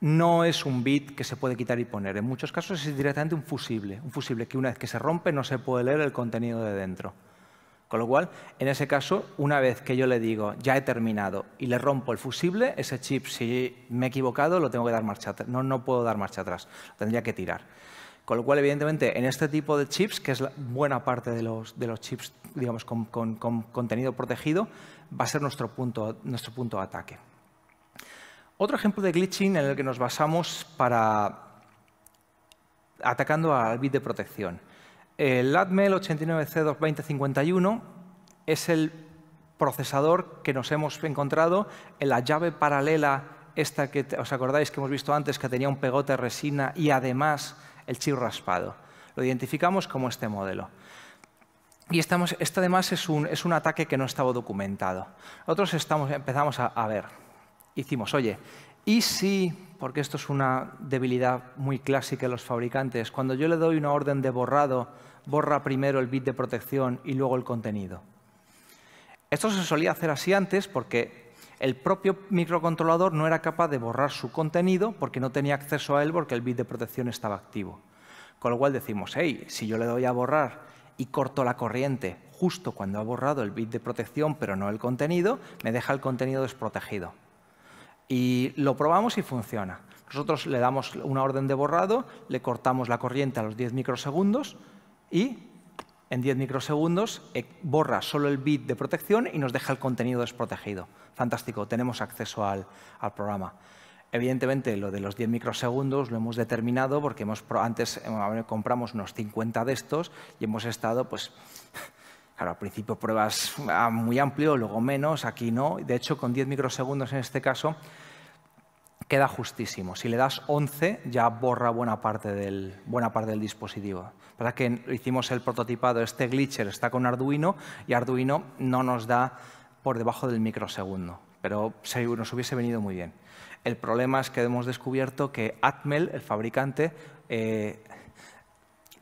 no es un bit que se puede quitar y poner. En muchos casos es directamente un fusible, un fusible que una vez que se rompe no se puede leer el contenido de dentro. Con lo cual, en ese caso, una vez que yo le digo, ya he terminado, y le rompo el fusible, ese chip, si me he equivocado, lo tengo que dar marcha atrás. No, puedo dar marcha atrás, lo tendría que tirar. Con lo cual, evidentemente, en este tipo de chips, que es buena parte de los, chips digamos, con, contenido protegido, va a ser nuestro punto, nuestro punto de ataque. Otro ejemplo de glitching en el que nos basamos para atacando al bit de protección. El Latmel 89C22051 es el procesador que nos hemos encontrado en la llave paralela, esta que os acordáis que hemos visto antes, que tenía un pegote resina y además el chip raspado. Lo identificamos como este modelo. Y estamos, este además es un, es un, ataque que no estaba documentado. Nosotros estamos, empezamos a ver. Hicimos, oye, ¿y si porque esto es una debilidad muy clásica de los fabricantes. Cuando yo le doy una orden de borrado, borra primero el bit de protección y luego el contenido. Esto se solía hacer así antes porque el propio microcontrolador no era capaz de borrar su contenido porque no tenía acceso a él porque el bit de protección estaba activo. Con lo cual decimos, hey, si yo le doy a borrar y corto la corriente justo cuando ha borrado el bit de protección pero no el contenido, me deja el contenido desprotegido y lo probamos y funciona. Nosotros le damos una orden de borrado, le cortamos la corriente a los 10 microsegundos y en 10 microsegundos eh, borra solo el bit de protección y nos deja el contenido desprotegido. Fantástico, tenemos acceso al, programa. Evidentemente, lo de los 10 microsegundos lo hemos determinado porque hemos, antes eh, compramos unos 50 de estos y hemos estado pues, Claro, al principio pruebas ah, muy amplio, luego menos, aquí no. De hecho, con 10 microsegundos en este caso, queda justísimo. Si le das 11, ya borra buena parte del, buena parte del dispositivo. Para que hicimos el prototipado, este glitcher está con Arduino y Arduino no nos da por debajo del microsegundo, pero nos hubiese venido muy bien. El problema es que hemos descubierto que Atmel, el fabricante, eh,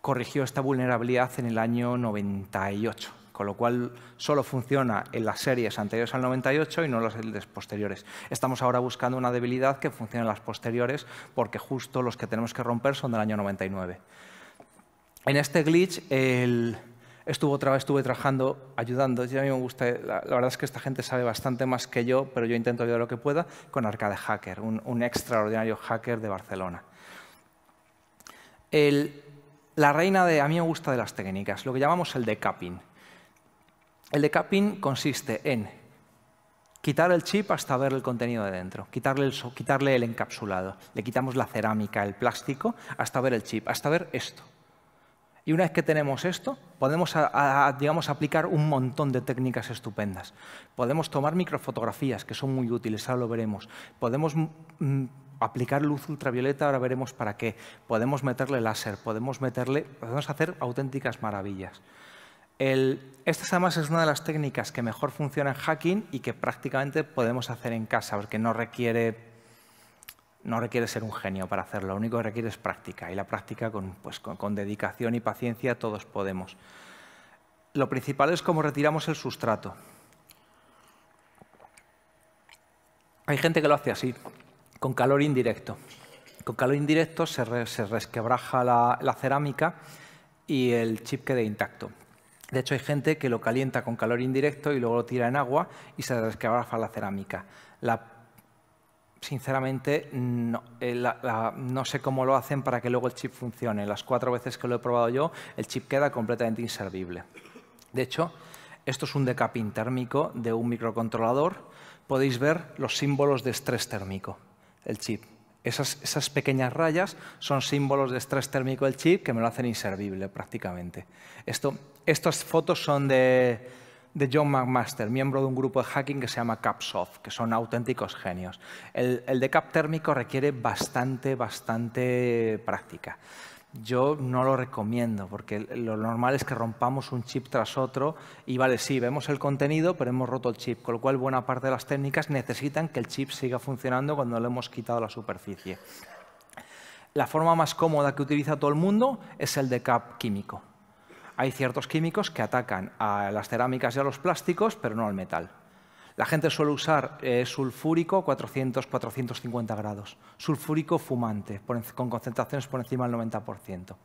corrigió esta vulnerabilidad en el año 98 con lo cual solo funciona en las series anteriores al 98 y no en las posteriores. Estamos ahora buscando una debilidad que funcione en las posteriores porque justo los que tenemos que romper son del año 99. En este glitch otra vez, estuve trabajando, ayudando. a mí me gusta, la, verdad es que esta gente sabe bastante más que yo, pero yo intento ayudar lo que pueda con Arcade Hacker, un, extraordinario hacker de Barcelona. la reina de, a mí me gusta de las técnicas, lo que llamamos el decapping. El decapping consiste en quitar el chip hasta ver el contenido de dentro, quitarle el, encapsulado, le quitamos la cerámica, el plástico, hasta ver el chip, hasta ver esto. Y una vez que tenemos esto, podemos digamos, aplicar un montón de técnicas estupendas. Podemos tomar microfotografías, que son muy útiles, ahora lo veremos. Podemos mm, mm, aplicar luz ultravioleta, ahora veremos para qué. Podemos meterle láser, podemos, meterle, podemos hacer auténticas maravillas. Esta además es una de las técnicas que mejor funciona en hacking y que prácticamente podemos hacer en casa, porque no requiere, no requiere ser un genio para hacerlo, lo único que requiere es práctica, y la práctica con, pues, dedicación y paciencia todos podemos. Lo principal es cómo retiramos el sustrato. Hay gente que lo hace así, con calor indirecto. Con calor indirecto se, resquebraja la cerámica y el chip queda intacto. De hecho, hay gente que lo calienta con calor indirecto y luego lo tira en agua y se desquebraja la cerámica. sinceramente, no, eh, no sé cómo lo hacen para que luego el chip funcione. Las cuatro veces que lo he probado yo, el chip queda completamente inservible. De hecho, esto es un decapping térmico de un microcontrolador. Podéis ver los símbolos de estrés térmico, el chip. Esas, pequeñas rayas son símbolos de estrés térmico del chip que me lo hacen inservible prácticamente. estas fotos son de, John McMaster, miembro de un grupo de hacking que se llama CapSoft, que son auténticos genios. El, el de cap térmico requiere bastante, bastante práctica. Yo no lo recomiendo porque lo normal es que rompamos un chip tras otro y vale, sí, vemos el contenido, pero hemos roto el chip, con lo cual buena parte de las técnicas necesitan que el chip siga funcionando cuando le hemos quitado la superficie. La forma más cómoda que utiliza todo el mundo es el de cap químico. Hay ciertos químicos que atacan a las cerámicas y a los plásticos, pero no al metal. La gente suele usar eh, sulfúrico 400-450 grados, sulfúrico fumante, con concentraciones por encima del 90%.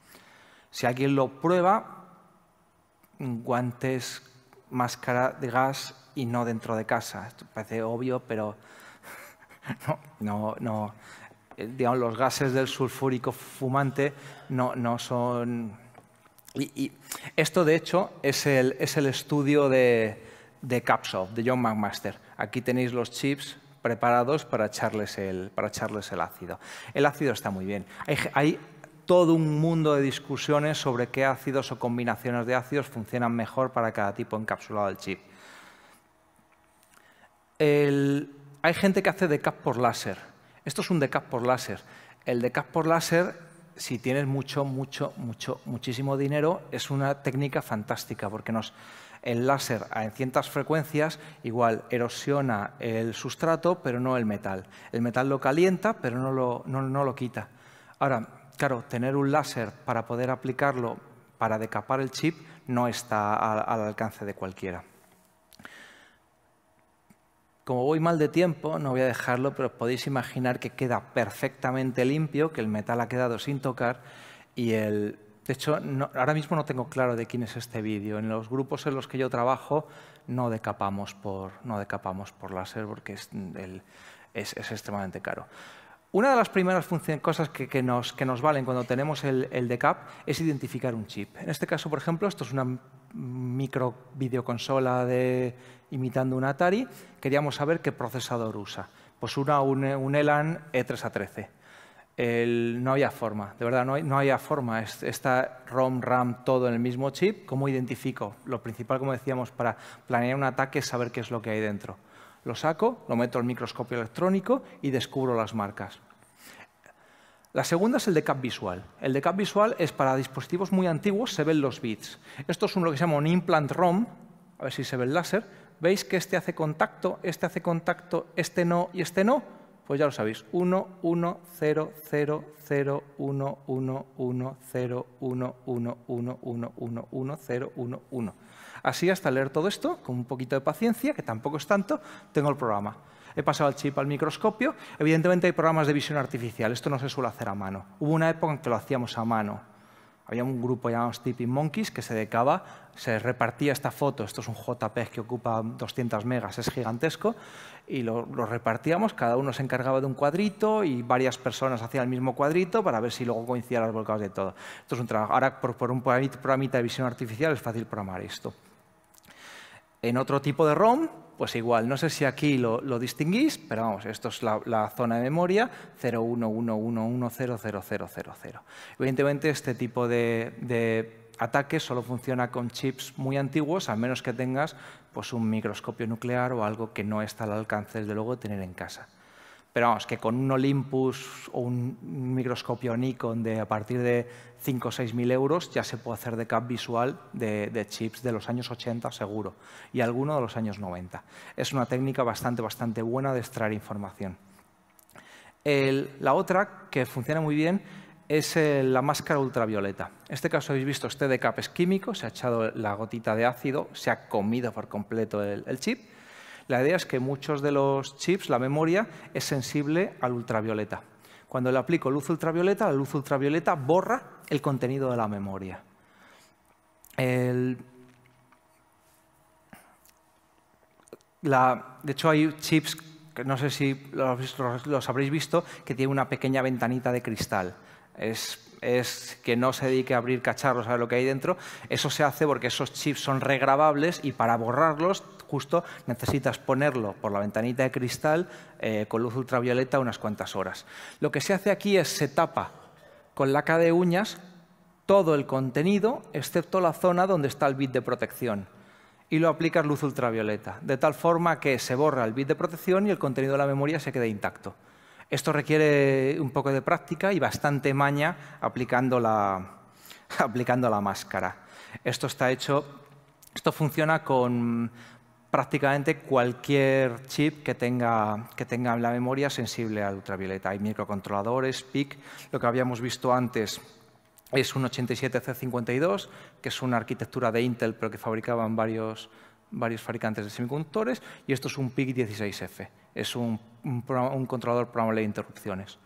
Si alguien lo prueba, guantes, máscara de gas y no dentro de casa. Esto parece obvio, pero no, no, no. Eh, digamos, los gases del sulfúrico fumante no, no son... y, esto, de hecho, es el, es el estudio de, de de John McMaster. Aquí tenéis los chips preparados para echarles el, para echarles el ácido. El ácido está muy bien. Hay, todo un mundo de discusiones sobre qué ácidos o combinaciones de ácidos funcionan mejor para cada tipo encapsulado del chip. hay gente que hace decap por láser. Esto es un decap por láser. El decap por láser, si tienes mucho, mucho, mucho, muchísimo dinero, es una técnica fantástica porque nos, el láser a ciertas frecuencias igual erosiona el sustrato, pero no el metal. El metal lo calienta, pero no lo, no, lo quita. Ahora, claro, tener un láser para poder aplicarlo para decapar el chip no está al, alcance de cualquiera. Como voy mal de tiempo, no voy a dejarlo, pero podéis imaginar que queda perfectamente limpio, que el metal ha quedado sin tocar y el de hecho, ahora mismo no tengo claro de quién es este vídeo. En los grupos en los que yo trabajo no decapamos por, no decapamos por láser porque es, es, extremadamente caro. Una de las primeras cosas que, nos, nos, valen cuando tenemos el, DECAP es identificar un chip. En este caso, por ejemplo, esto es una micro videoconsola de, imitando un Atari. Queríamos saber qué procesador usa. Pues una, un, un, ELAN E3A13 no había forma, de verdad, no, hay, había forma. Está ROM, RAM, todo en el mismo chip, ¿cómo identifico? Lo principal, como decíamos, para planear un ataque es saber qué es lo que hay dentro. Lo saco, lo meto al microscopio electrónico y descubro las marcas. La segunda es el decap visual. El decap visual es para dispositivos muy antiguos, se ven los bits. Esto es lo que se llama un implant ROM, a ver si se ve el láser. ¿Veis que este hace contacto, este hace contacto, este no y este no? Pues ya lo sabéis, 1, 1, 0, 0, 0, 1, 1, 1, 1, 1, 1, 1, 1, 1, 0, 1, 1. Así hasta leer todo esto, con un poquito de paciencia, que tampoco es tanto, tengo el programa. He pasado el chip al microscopio. Evidentemente hay programas de visión artificial, esto no se suele hacer a mano. Hubo una época en que lo hacíamos a mano, había un grupo llamado Steeping Monkeys que se dedicaba, se repartía esta foto, esto es un JPEG que ocupa 200 megas, es gigantesco, y lo, repartíamos, cada uno se encargaba de un cuadrito y varias personas hacían el mismo cuadrito para ver si luego coincidían los volcados de todo. Esto es un trabajo. Ahora, por, por un programita de visión artificial es fácil programar esto. En otro tipo de ROM, pues igual, no sé si aquí lo, distinguís, pero vamos, esto es la, zona de memoria 0111100000. Evidentemente, este tipo de, de ataque solo funciona con chips muy antiguos, a menos que tengas pues, un microscopio nuclear o algo que no está al alcance, desde luego, de tener en casa. Pero vamos, que con un Olympus o un microscopio Nikon de a partir de 5 o 6 mil euros ya se puede hacer de cap visual de, chips de los años 80 seguro y alguno de los años 90. Es una técnica bastante, bastante buena de extraer información. la otra que funciona muy bien es eh, la máscara ultravioleta. En este caso habéis visto este de cap es químico, se ha echado la gotita de ácido, se ha comido por completo el chip. La idea es que muchos de los chips, la memoria, es sensible al ultravioleta. Cuando le aplico luz ultravioleta, la luz ultravioleta borra el contenido de la memoria. de hecho, hay chips, que no sé si los, habréis visto, que tiene una pequeña ventanita de cristal. Es, que no se dedique a abrir cacharros a ver lo que hay dentro. Eso se hace porque esos chips son regrabables y para borrarlos justo necesitas ponerlo por la ventanita de cristal eh, con luz ultravioleta unas cuantas horas. Lo que se hace aquí es se tapa con laca de uñas todo el contenido excepto la zona donde está el bit de protección y lo aplicas luz ultravioleta, de tal forma que se borra el bit de protección y el contenido de la memoria se queda intacto. Esto requiere un poco de práctica y bastante maña aplicando la, aplicando la máscara. Esto está hecho, esto funciona con prácticamente cualquier chip que tenga, que tenga la memoria sensible al ultravioleta. Hay microcontroladores, PIC, lo que habíamos visto antes es un 87C52, que es una arquitectura de Intel, pero que fabricaban varios, varios fabricantes de semiconductores, y esto es un PIC16F, es un, un, controlador programable de interrupciones.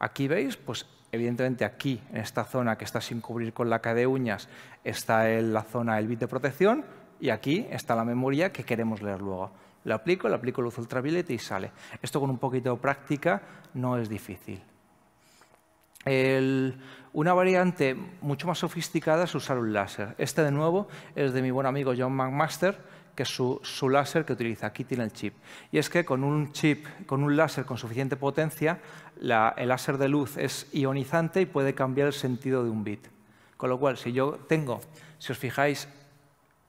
Aquí veis, pues evidentemente aquí, en esta zona que está sin cubrir con laca de uñas, está el, la zona del bit de protección, y aquí está la memoria que queremos leer luego. Lo aplico, le aplico luz ultravioleta y sale. Esto con un poquito de práctica no es difícil. una variante mucho más sofisticada es usar un láser. Este, de nuevo, es de mi buen amigo John McMaster, que es su, láser que utiliza. Aquí tiene el chip. Y es que con un chip, con un láser con suficiente potencia, el láser de luz es ionizante y puede cambiar el sentido de un bit. Con lo cual, si yo tengo, si os fijáis,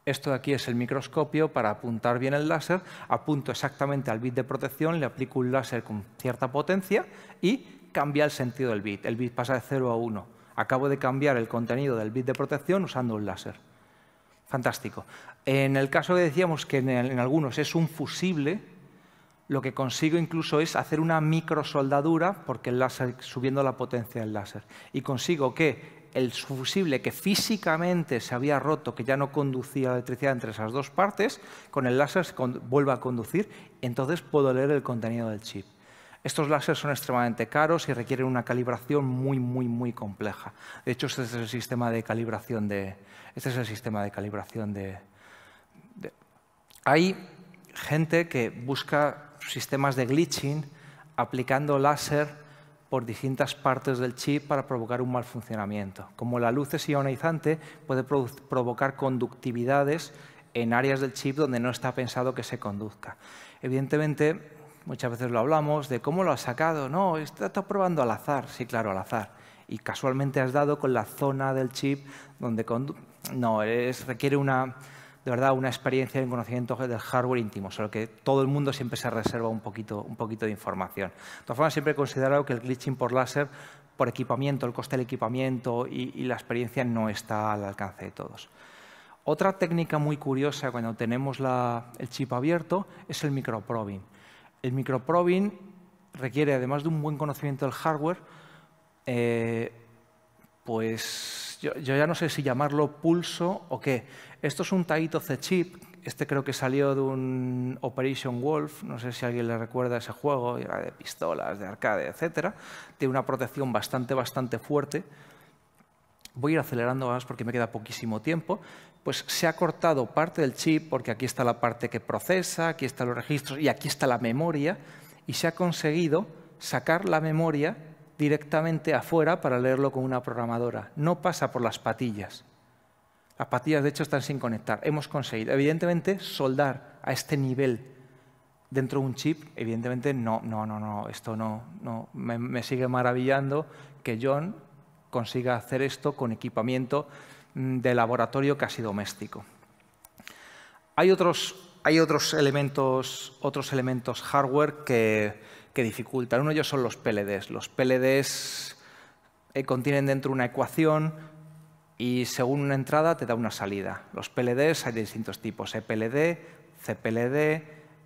esto de aquí es el microscopio para apuntar bien el láser, apunto exactamente al bit de protección, le aplico un láser con cierta potencia y cambia el sentido del bit. El bit pasa de 0 a 1. Acabo de cambiar el contenido del bit de protección usando un láser. Fantástico. En el caso que decíamos que en, algunos es un fusible, lo que consigo incluso es hacer una microsoldadura, porque el láser, subiendo la potencia del láser, y consigo que el fusible que físicamente se había roto, que ya no conducía electricidad entre esas dos partes, con el láser se vuelve a conducir, entonces puedo leer el contenido del chip. Estos láseres son extremadamente caros y requieren una calibración muy, muy, muy compleja. De hecho, este es el sistema de calibración de... Este es el sistema de calibración de... Hay gente que busca sistemas de glitching aplicando láser por distintas partes del chip para provocar un mal funcionamiento. Como la luz es ionizante, puede provocar conductividades en áreas del chip donde no está pensado que se conduzca. Evidentemente, muchas veces lo hablamos de cómo lo has sacado. No, está probando al azar. Sí, claro, al azar. Y casualmente has dado con la zona del chip donde... No, requiere una verdad una experiencia de conocimiento del hardware íntimo, solo que todo el mundo siempre se reserva un poquito, un poquito de información. De todas formas, siempre he considerado que el glitching por láser, por equipamiento, el coste del equipamiento y, la experiencia no está al alcance de todos. Otra técnica muy curiosa cuando tenemos el chip abierto es el microprobing. El microprobing requiere, además de un buen conocimiento del hardware, eh, pues yo, ya no sé si llamarlo pulso o qué. Esto es un Taito C-Chip, este creo que salió de un Operation Wolf, no sé si alguien le recuerda ese juego, era de pistolas, de arcade, etc. Tiene una protección bastante, bastante fuerte. Voy a ir acelerando más porque me queda poquísimo tiempo. Pues se ha cortado parte del chip porque aquí está la parte que procesa, aquí están los registros y aquí está la memoria. Y se ha conseguido sacar la memoria directamente afuera para leerlo con una programadora. No pasa por las patillas. Las patillas, de hecho, están sin conectar. Hemos conseguido, evidentemente, soldar a este nivel dentro de un chip. Evidentemente, no, no, no, no, esto no. no. Me, sigue maravillando que John consiga hacer esto con equipamiento mm, de laboratorio casi doméstico. Hay otros, hay otros, elementos, otros elementos hardware que, que dificultan. Uno de ellos son los PLDs. Los PLDs eh, contienen dentro una ecuación y según una entrada te da una salida. Los PLDs hay de distintos tipos, EPLD, CPLD, EPLD,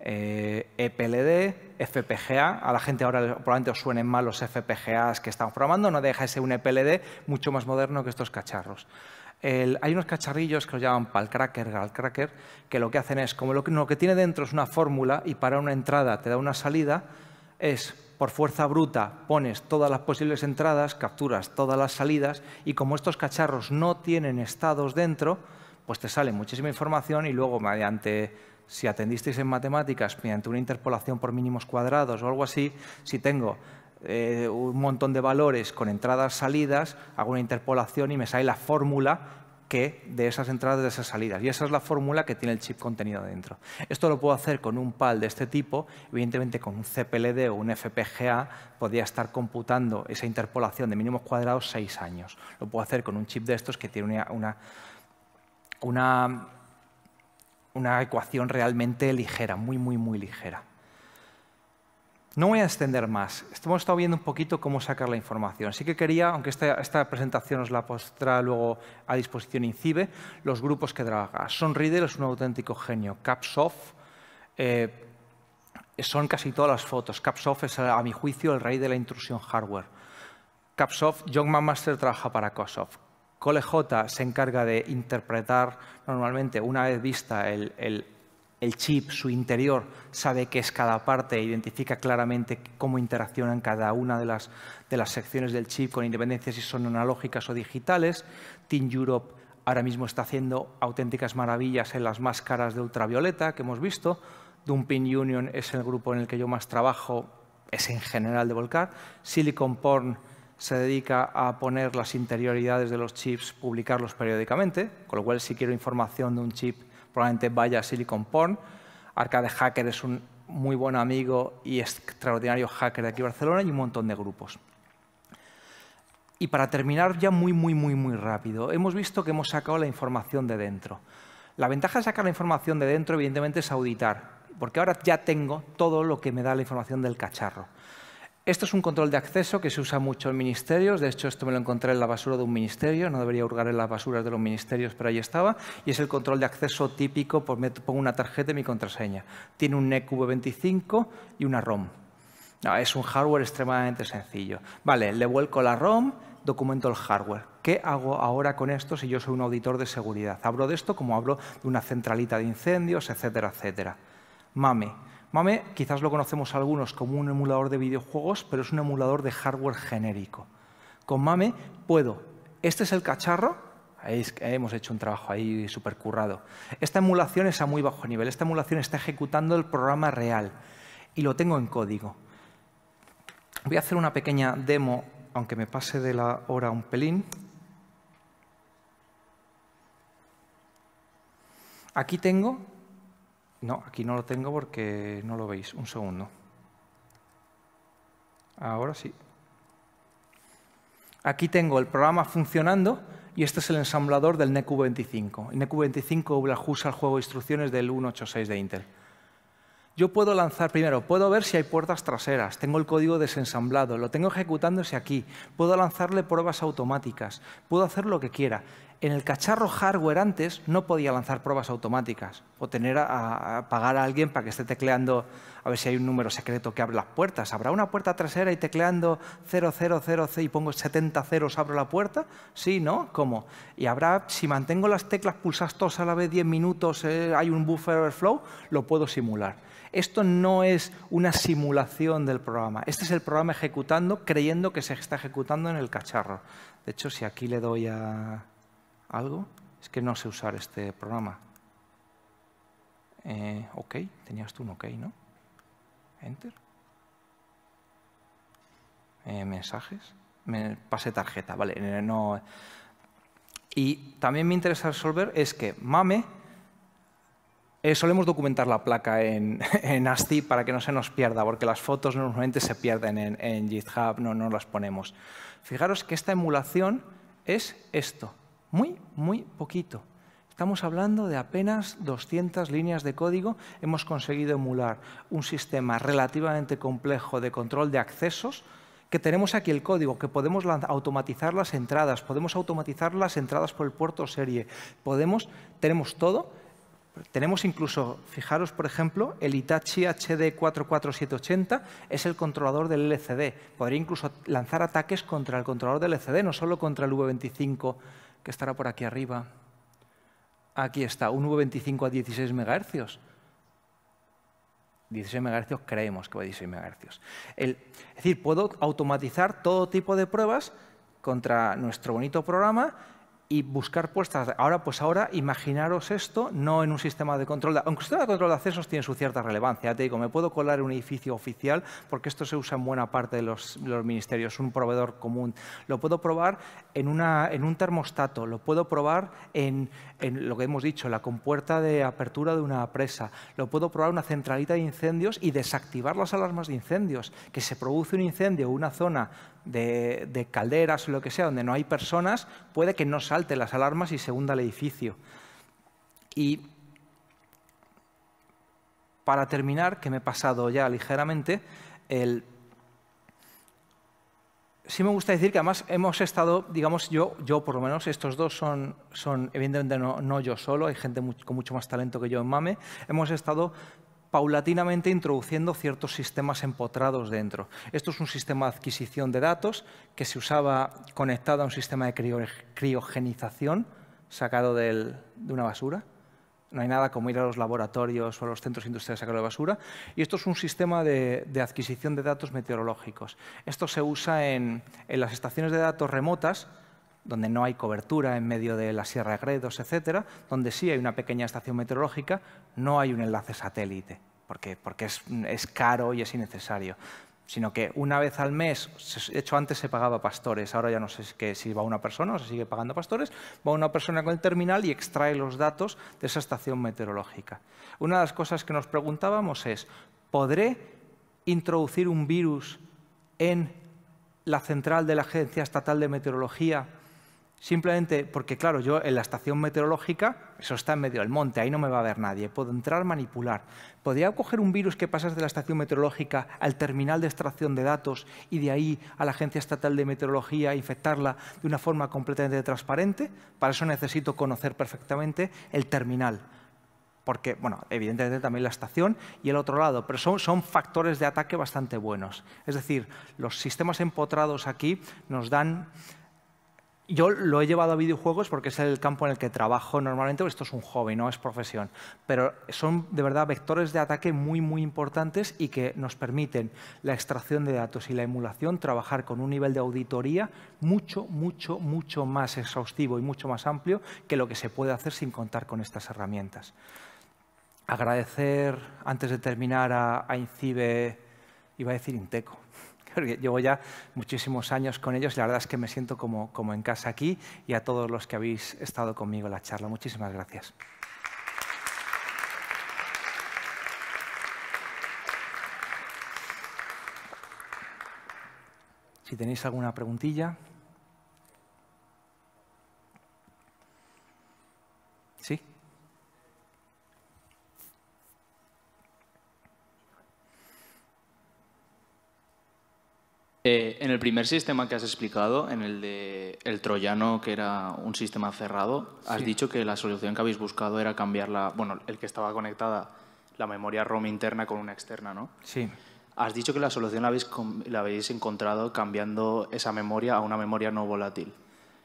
eh, e FPGA. A la gente ahora probablemente os suenen mal los FPGAs que estamos formando, no deja ese un EPLD mucho más moderno que estos cacharros. hay unos cacharrillos que los llaman palcracker, galcracker, que lo que hacen es, como lo que tiene dentro es una fórmula y para una entrada te da una salida, es por fuerza bruta pones todas las posibles entradas, capturas todas las salidas y como estos cacharros no tienen estados dentro, pues te sale muchísima información y luego mediante, si atendisteis en matemáticas, mediante una interpolación por mínimos cuadrados o algo así, si tengo eh, un montón de valores con entradas, salidas, hago una interpolación y me sale la fórmula que de esas entradas, de esas salidas. Y esa es la fórmula que tiene el chip contenido dentro. Esto lo puedo hacer con un PAL de este tipo. Evidentemente, con un CPLD o un FPGA podría estar computando esa interpolación de mínimos cuadrados seis años. Lo puedo hacer con un chip de estos que tiene una ecuación realmente ligera, muy, muy, muy ligera. No voy a extender más. Hemos estado viendo un poquito cómo sacar la información. Sí que quería, aunque esta, presentación os la pondrá luego a disposición INCIBE, los grupos que trabaja. Son Riddle es un auténtico genio. Capsoft eh, son casi todas las fotos. Capsoft es, a mi juicio, el rey de la intrusión hardware. Capsoft, John Master trabaja para Cosoft. Cole J se encarga de interpretar normalmente, una vez vista el el chip, su interior, sabe qué es cada parte, e identifica claramente cómo interaccionan cada una de las, de las secciones del chip, con independencia si son analógicas o digitales. Team Europe ahora mismo está haciendo auténticas maravillas en las máscaras de ultravioleta que hemos visto. Dumping Union es el grupo en el que yo más trabajo, es en general de Volcar. Silicon Porn se dedica a poner las interioridades de los chips, publicarlos periódicamente, con lo cual si quiero información de un chip probablemente vaya a Silicon Porn. Arcade Hacker es un muy buen amigo y extraordinario hacker de aquí Barcelona y un montón de grupos. Y para terminar ya muy, muy, muy, muy rápido, hemos visto que hemos sacado la información de dentro. La ventaja de sacar la información de dentro, evidentemente, es auditar, porque ahora ya tengo todo lo que me da la información del cacharro. Esto es un control de acceso que se usa mucho en ministerios. De hecho, esto me lo encontré en la basura de un ministerio. No debería hurgar en las basuras de los ministerios, pero ahí estaba. Y es el control de acceso típico, pues me pongo una tarjeta y mi contraseña. Tiene un NEC v 25 y una ROM. es un hardware extremadamente sencillo. Vale, le vuelco la ROM, documento el hardware. ¿Qué hago ahora con esto si yo soy un auditor de seguridad? Hablo de esto como hablo de una centralita de incendios, etcétera, etcétera. Mame. MAME quizás lo conocemos algunos como un emulador de videojuegos, pero es un emulador de hardware genérico. Con MAME puedo, este es el cacharro, hemos hecho un trabajo ahí supercurrado. Esta emulación es a muy bajo nivel, esta emulación está ejecutando el programa real y lo tengo en código. Voy a hacer una pequeña demo, aunque me pase de la hora un pelín. Aquí tengo no, aquí no lo tengo porque no lo veis. Un segundo. Ahora sí. Aquí tengo el programa funcionando y este es el ensamblador del neq 25 El NQ25 ajusta al juego de instrucciones del 186 de Intel. Yo puedo lanzar primero, puedo ver si hay puertas traseras, tengo el código desensamblado, lo tengo ejecutándose aquí, puedo lanzarle pruebas automáticas, puedo hacer lo que quiera en el cacharro hardware antes no podía lanzar pruebas automáticas o tener a, pagar a alguien para que esté tecleando a ver si hay un número secreto que abre las puertas. ¿Habrá una puerta trasera y tecleando 000 y pongo 70 ceros abro la puerta? Sí, ¿no? ¿Cómo? Y habrá, si mantengo las teclas pulsadas todas a la vez 10 minutos, eh, hay un buffer overflow, lo puedo simular. Esto no es una simulación del programa. Este es el programa ejecutando creyendo que se está ejecutando en el cacharro. De hecho, si aquí le doy a algo, es que no sé usar este programa. Eh, ok, tenías tú un ok, ¿no? Enter. Eh, mensajes. Me pasé tarjeta, vale, eh, no. Y también me interesa resolver es que MAME solemos documentar la placa en, en, ASCII para que no se nos pierda, porque las fotos normalmente se pierden en, GitHub, no, no las ponemos. Fijaros que esta emulación es esto muy, muy poquito. Estamos hablando de apenas 200 líneas de código. Hemos conseguido emular un sistema relativamente complejo de control de accesos que tenemos aquí el código, que podemos automatizar las entradas, podemos automatizar las entradas por el puerto serie, podemos, tenemos todo. Tenemos incluso, fijaros por ejemplo, el Itachi HD44780 es el controlador del LCD. Podría incluso lanzar ataques contra el controlador del LCD, no solo contra el V25 que estará por aquí arriba. Aquí está, un V25 a 16 MHz. 16 MHz creemos que va a 16 MHz. es decir, puedo automatizar todo tipo de pruebas contra nuestro bonito programa y buscar puestas. Ahora, pues ahora, imaginaros esto no en un sistema de control. De, aunque sistema de control de accesos tiene su cierta relevancia. te digo, me puedo colar en un edificio oficial porque esto se usa en buena parte de los, los ministerios, un proveedor común. Lo puedo probar en, una, en un termostato, lo puedo probar en, en lo que hemos dicho, la compuerta de apertura de una presa. Lo puedo probar una centralita de incendios y desactivar las alarmas de incendios. Que se produce un incendio en una zona de, de calderas o lo que sea, donde no hay personas, puede que no salten las alarmas y se hunda el edificio. Y para terminar, que me he pasado ya ligeramente, el sí me gusta decir que además hemos estado, digamos, yo, yo por lo menos, estos dos son, son evidentemente no, yo solo, hay gente con mucho más talento que yo en MAME, hemos estado paulatinamente introduciendo ciertos sistemas empotrados dentro. Esto es un sistema de adquisición de datos que se usaba conectado a un sistema de criogenización sacado de una basura no hay nada como ir a los laboratorios o a los centros industriales a sacar la basura. Y esto es un sistema de, adquisición de datos meteorológicos. Esto se usa en, las estaciones de datos remotas, donde no hay cobertura en medio de la Sierra de Gredos, etcétera, donde sí hay una pequeña estación meteorológica, no hay un enlace satélite. Porque, es caro y es innecesario sino que una vez al mes, de hecho antes se pagaba pastores, ahora ya no sé si va una persona o se sigue pagando pastores, va una persona con el terminal y extrae los datos de esa estación meteorológica. Una de las cosas que nos preguntábamos es, ¿podré introducir un virus en la central de la Agencia Estatal de Meteorología Simplemente porque, claro, yo en la estación meteorológica, eso está en medio del monte, ahí no me va a ver nadie, puedo entrar, manipular. Podría coger un virus que pasas de la estación meteorológica al terminal de extracción de datos y de ahí a la Agencia Estatal de Meteorología infectarla de una forma completamente transparente. Para eso necesito conocer perfectamente el terminal. Porque, bueno, evidentemente también la estación y el otro lado, pero son factores de ataque bastante buenos. Es decir, los sistemas empotrados aquí nos dan yo lo he llevado a videojuegos porque es el campo en el que trabajo normalmente, esto es un hobby, no es profesión, pero son de verdad vectores de ataque muy, muy importantes y que nos permiten la extracción de datos y la emulación trabajar con un nivel de auditoría mucho, mucho, mucho más exhaustivo y mucho más amplio que lo que se puede hacer sin contar con estas herramientas. Agradecer, antes de terminar, a, a Incibe, iba a decir Inteco, llevo ya muchísimos años con ellos y la verdad es que me siento como, como en casa aquí y a todos los que habéis estado conmigo en la charla. Muchísimas gracias. Si tenéis alguna preguntilla. Eh, en el primer sistema que has explicado, en el de el troyano, que era un sistema cerrado, has dicho que la solución que habéis buscado era cambiar la, bueno, el que estaba conectada, la memoria ROM interna con una externa, ¿no? Sí. Has dicho que la solución la habéis, encontrado cambiando esa memoria a una memoria no volátil.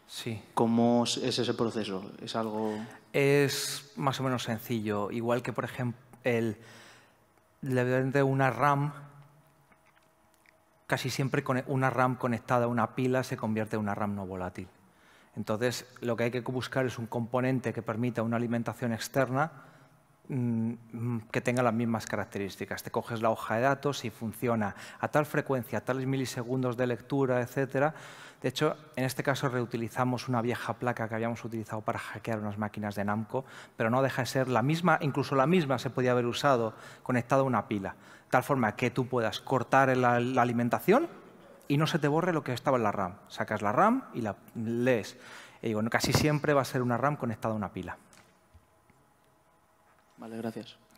Sí. ¿Cómo es ese proceso? ¿Es algo...? Es más o menos sencillo. Igual que, por ejemplo, el, una RAM casi siempre una RAM conectada a una pila se convierte en una RAM no volátil. Entonces, lo que hay que buscar es un componente que permita una alimentación externa mm, mm, que tenga las mismas características. Te coges la hoja de datos y funciona a tal frecuencia, a tales milisegundos de lectura, etcétera. De hecho, en este caso reutilizamos una vieja placa que habíamos utilizado para hackear unas máquinas de Namco, pero no deja de ser la misma, incluso la misma se podía haber usado conectada a una pila tal forma que tú puedas cortar la, alimentación y no se te borre lo que estaba en la RAM. Sacas la RAM y la lees. Y digo, casi siempre va a ser una RAM conectada a una pila. Vale, gracias.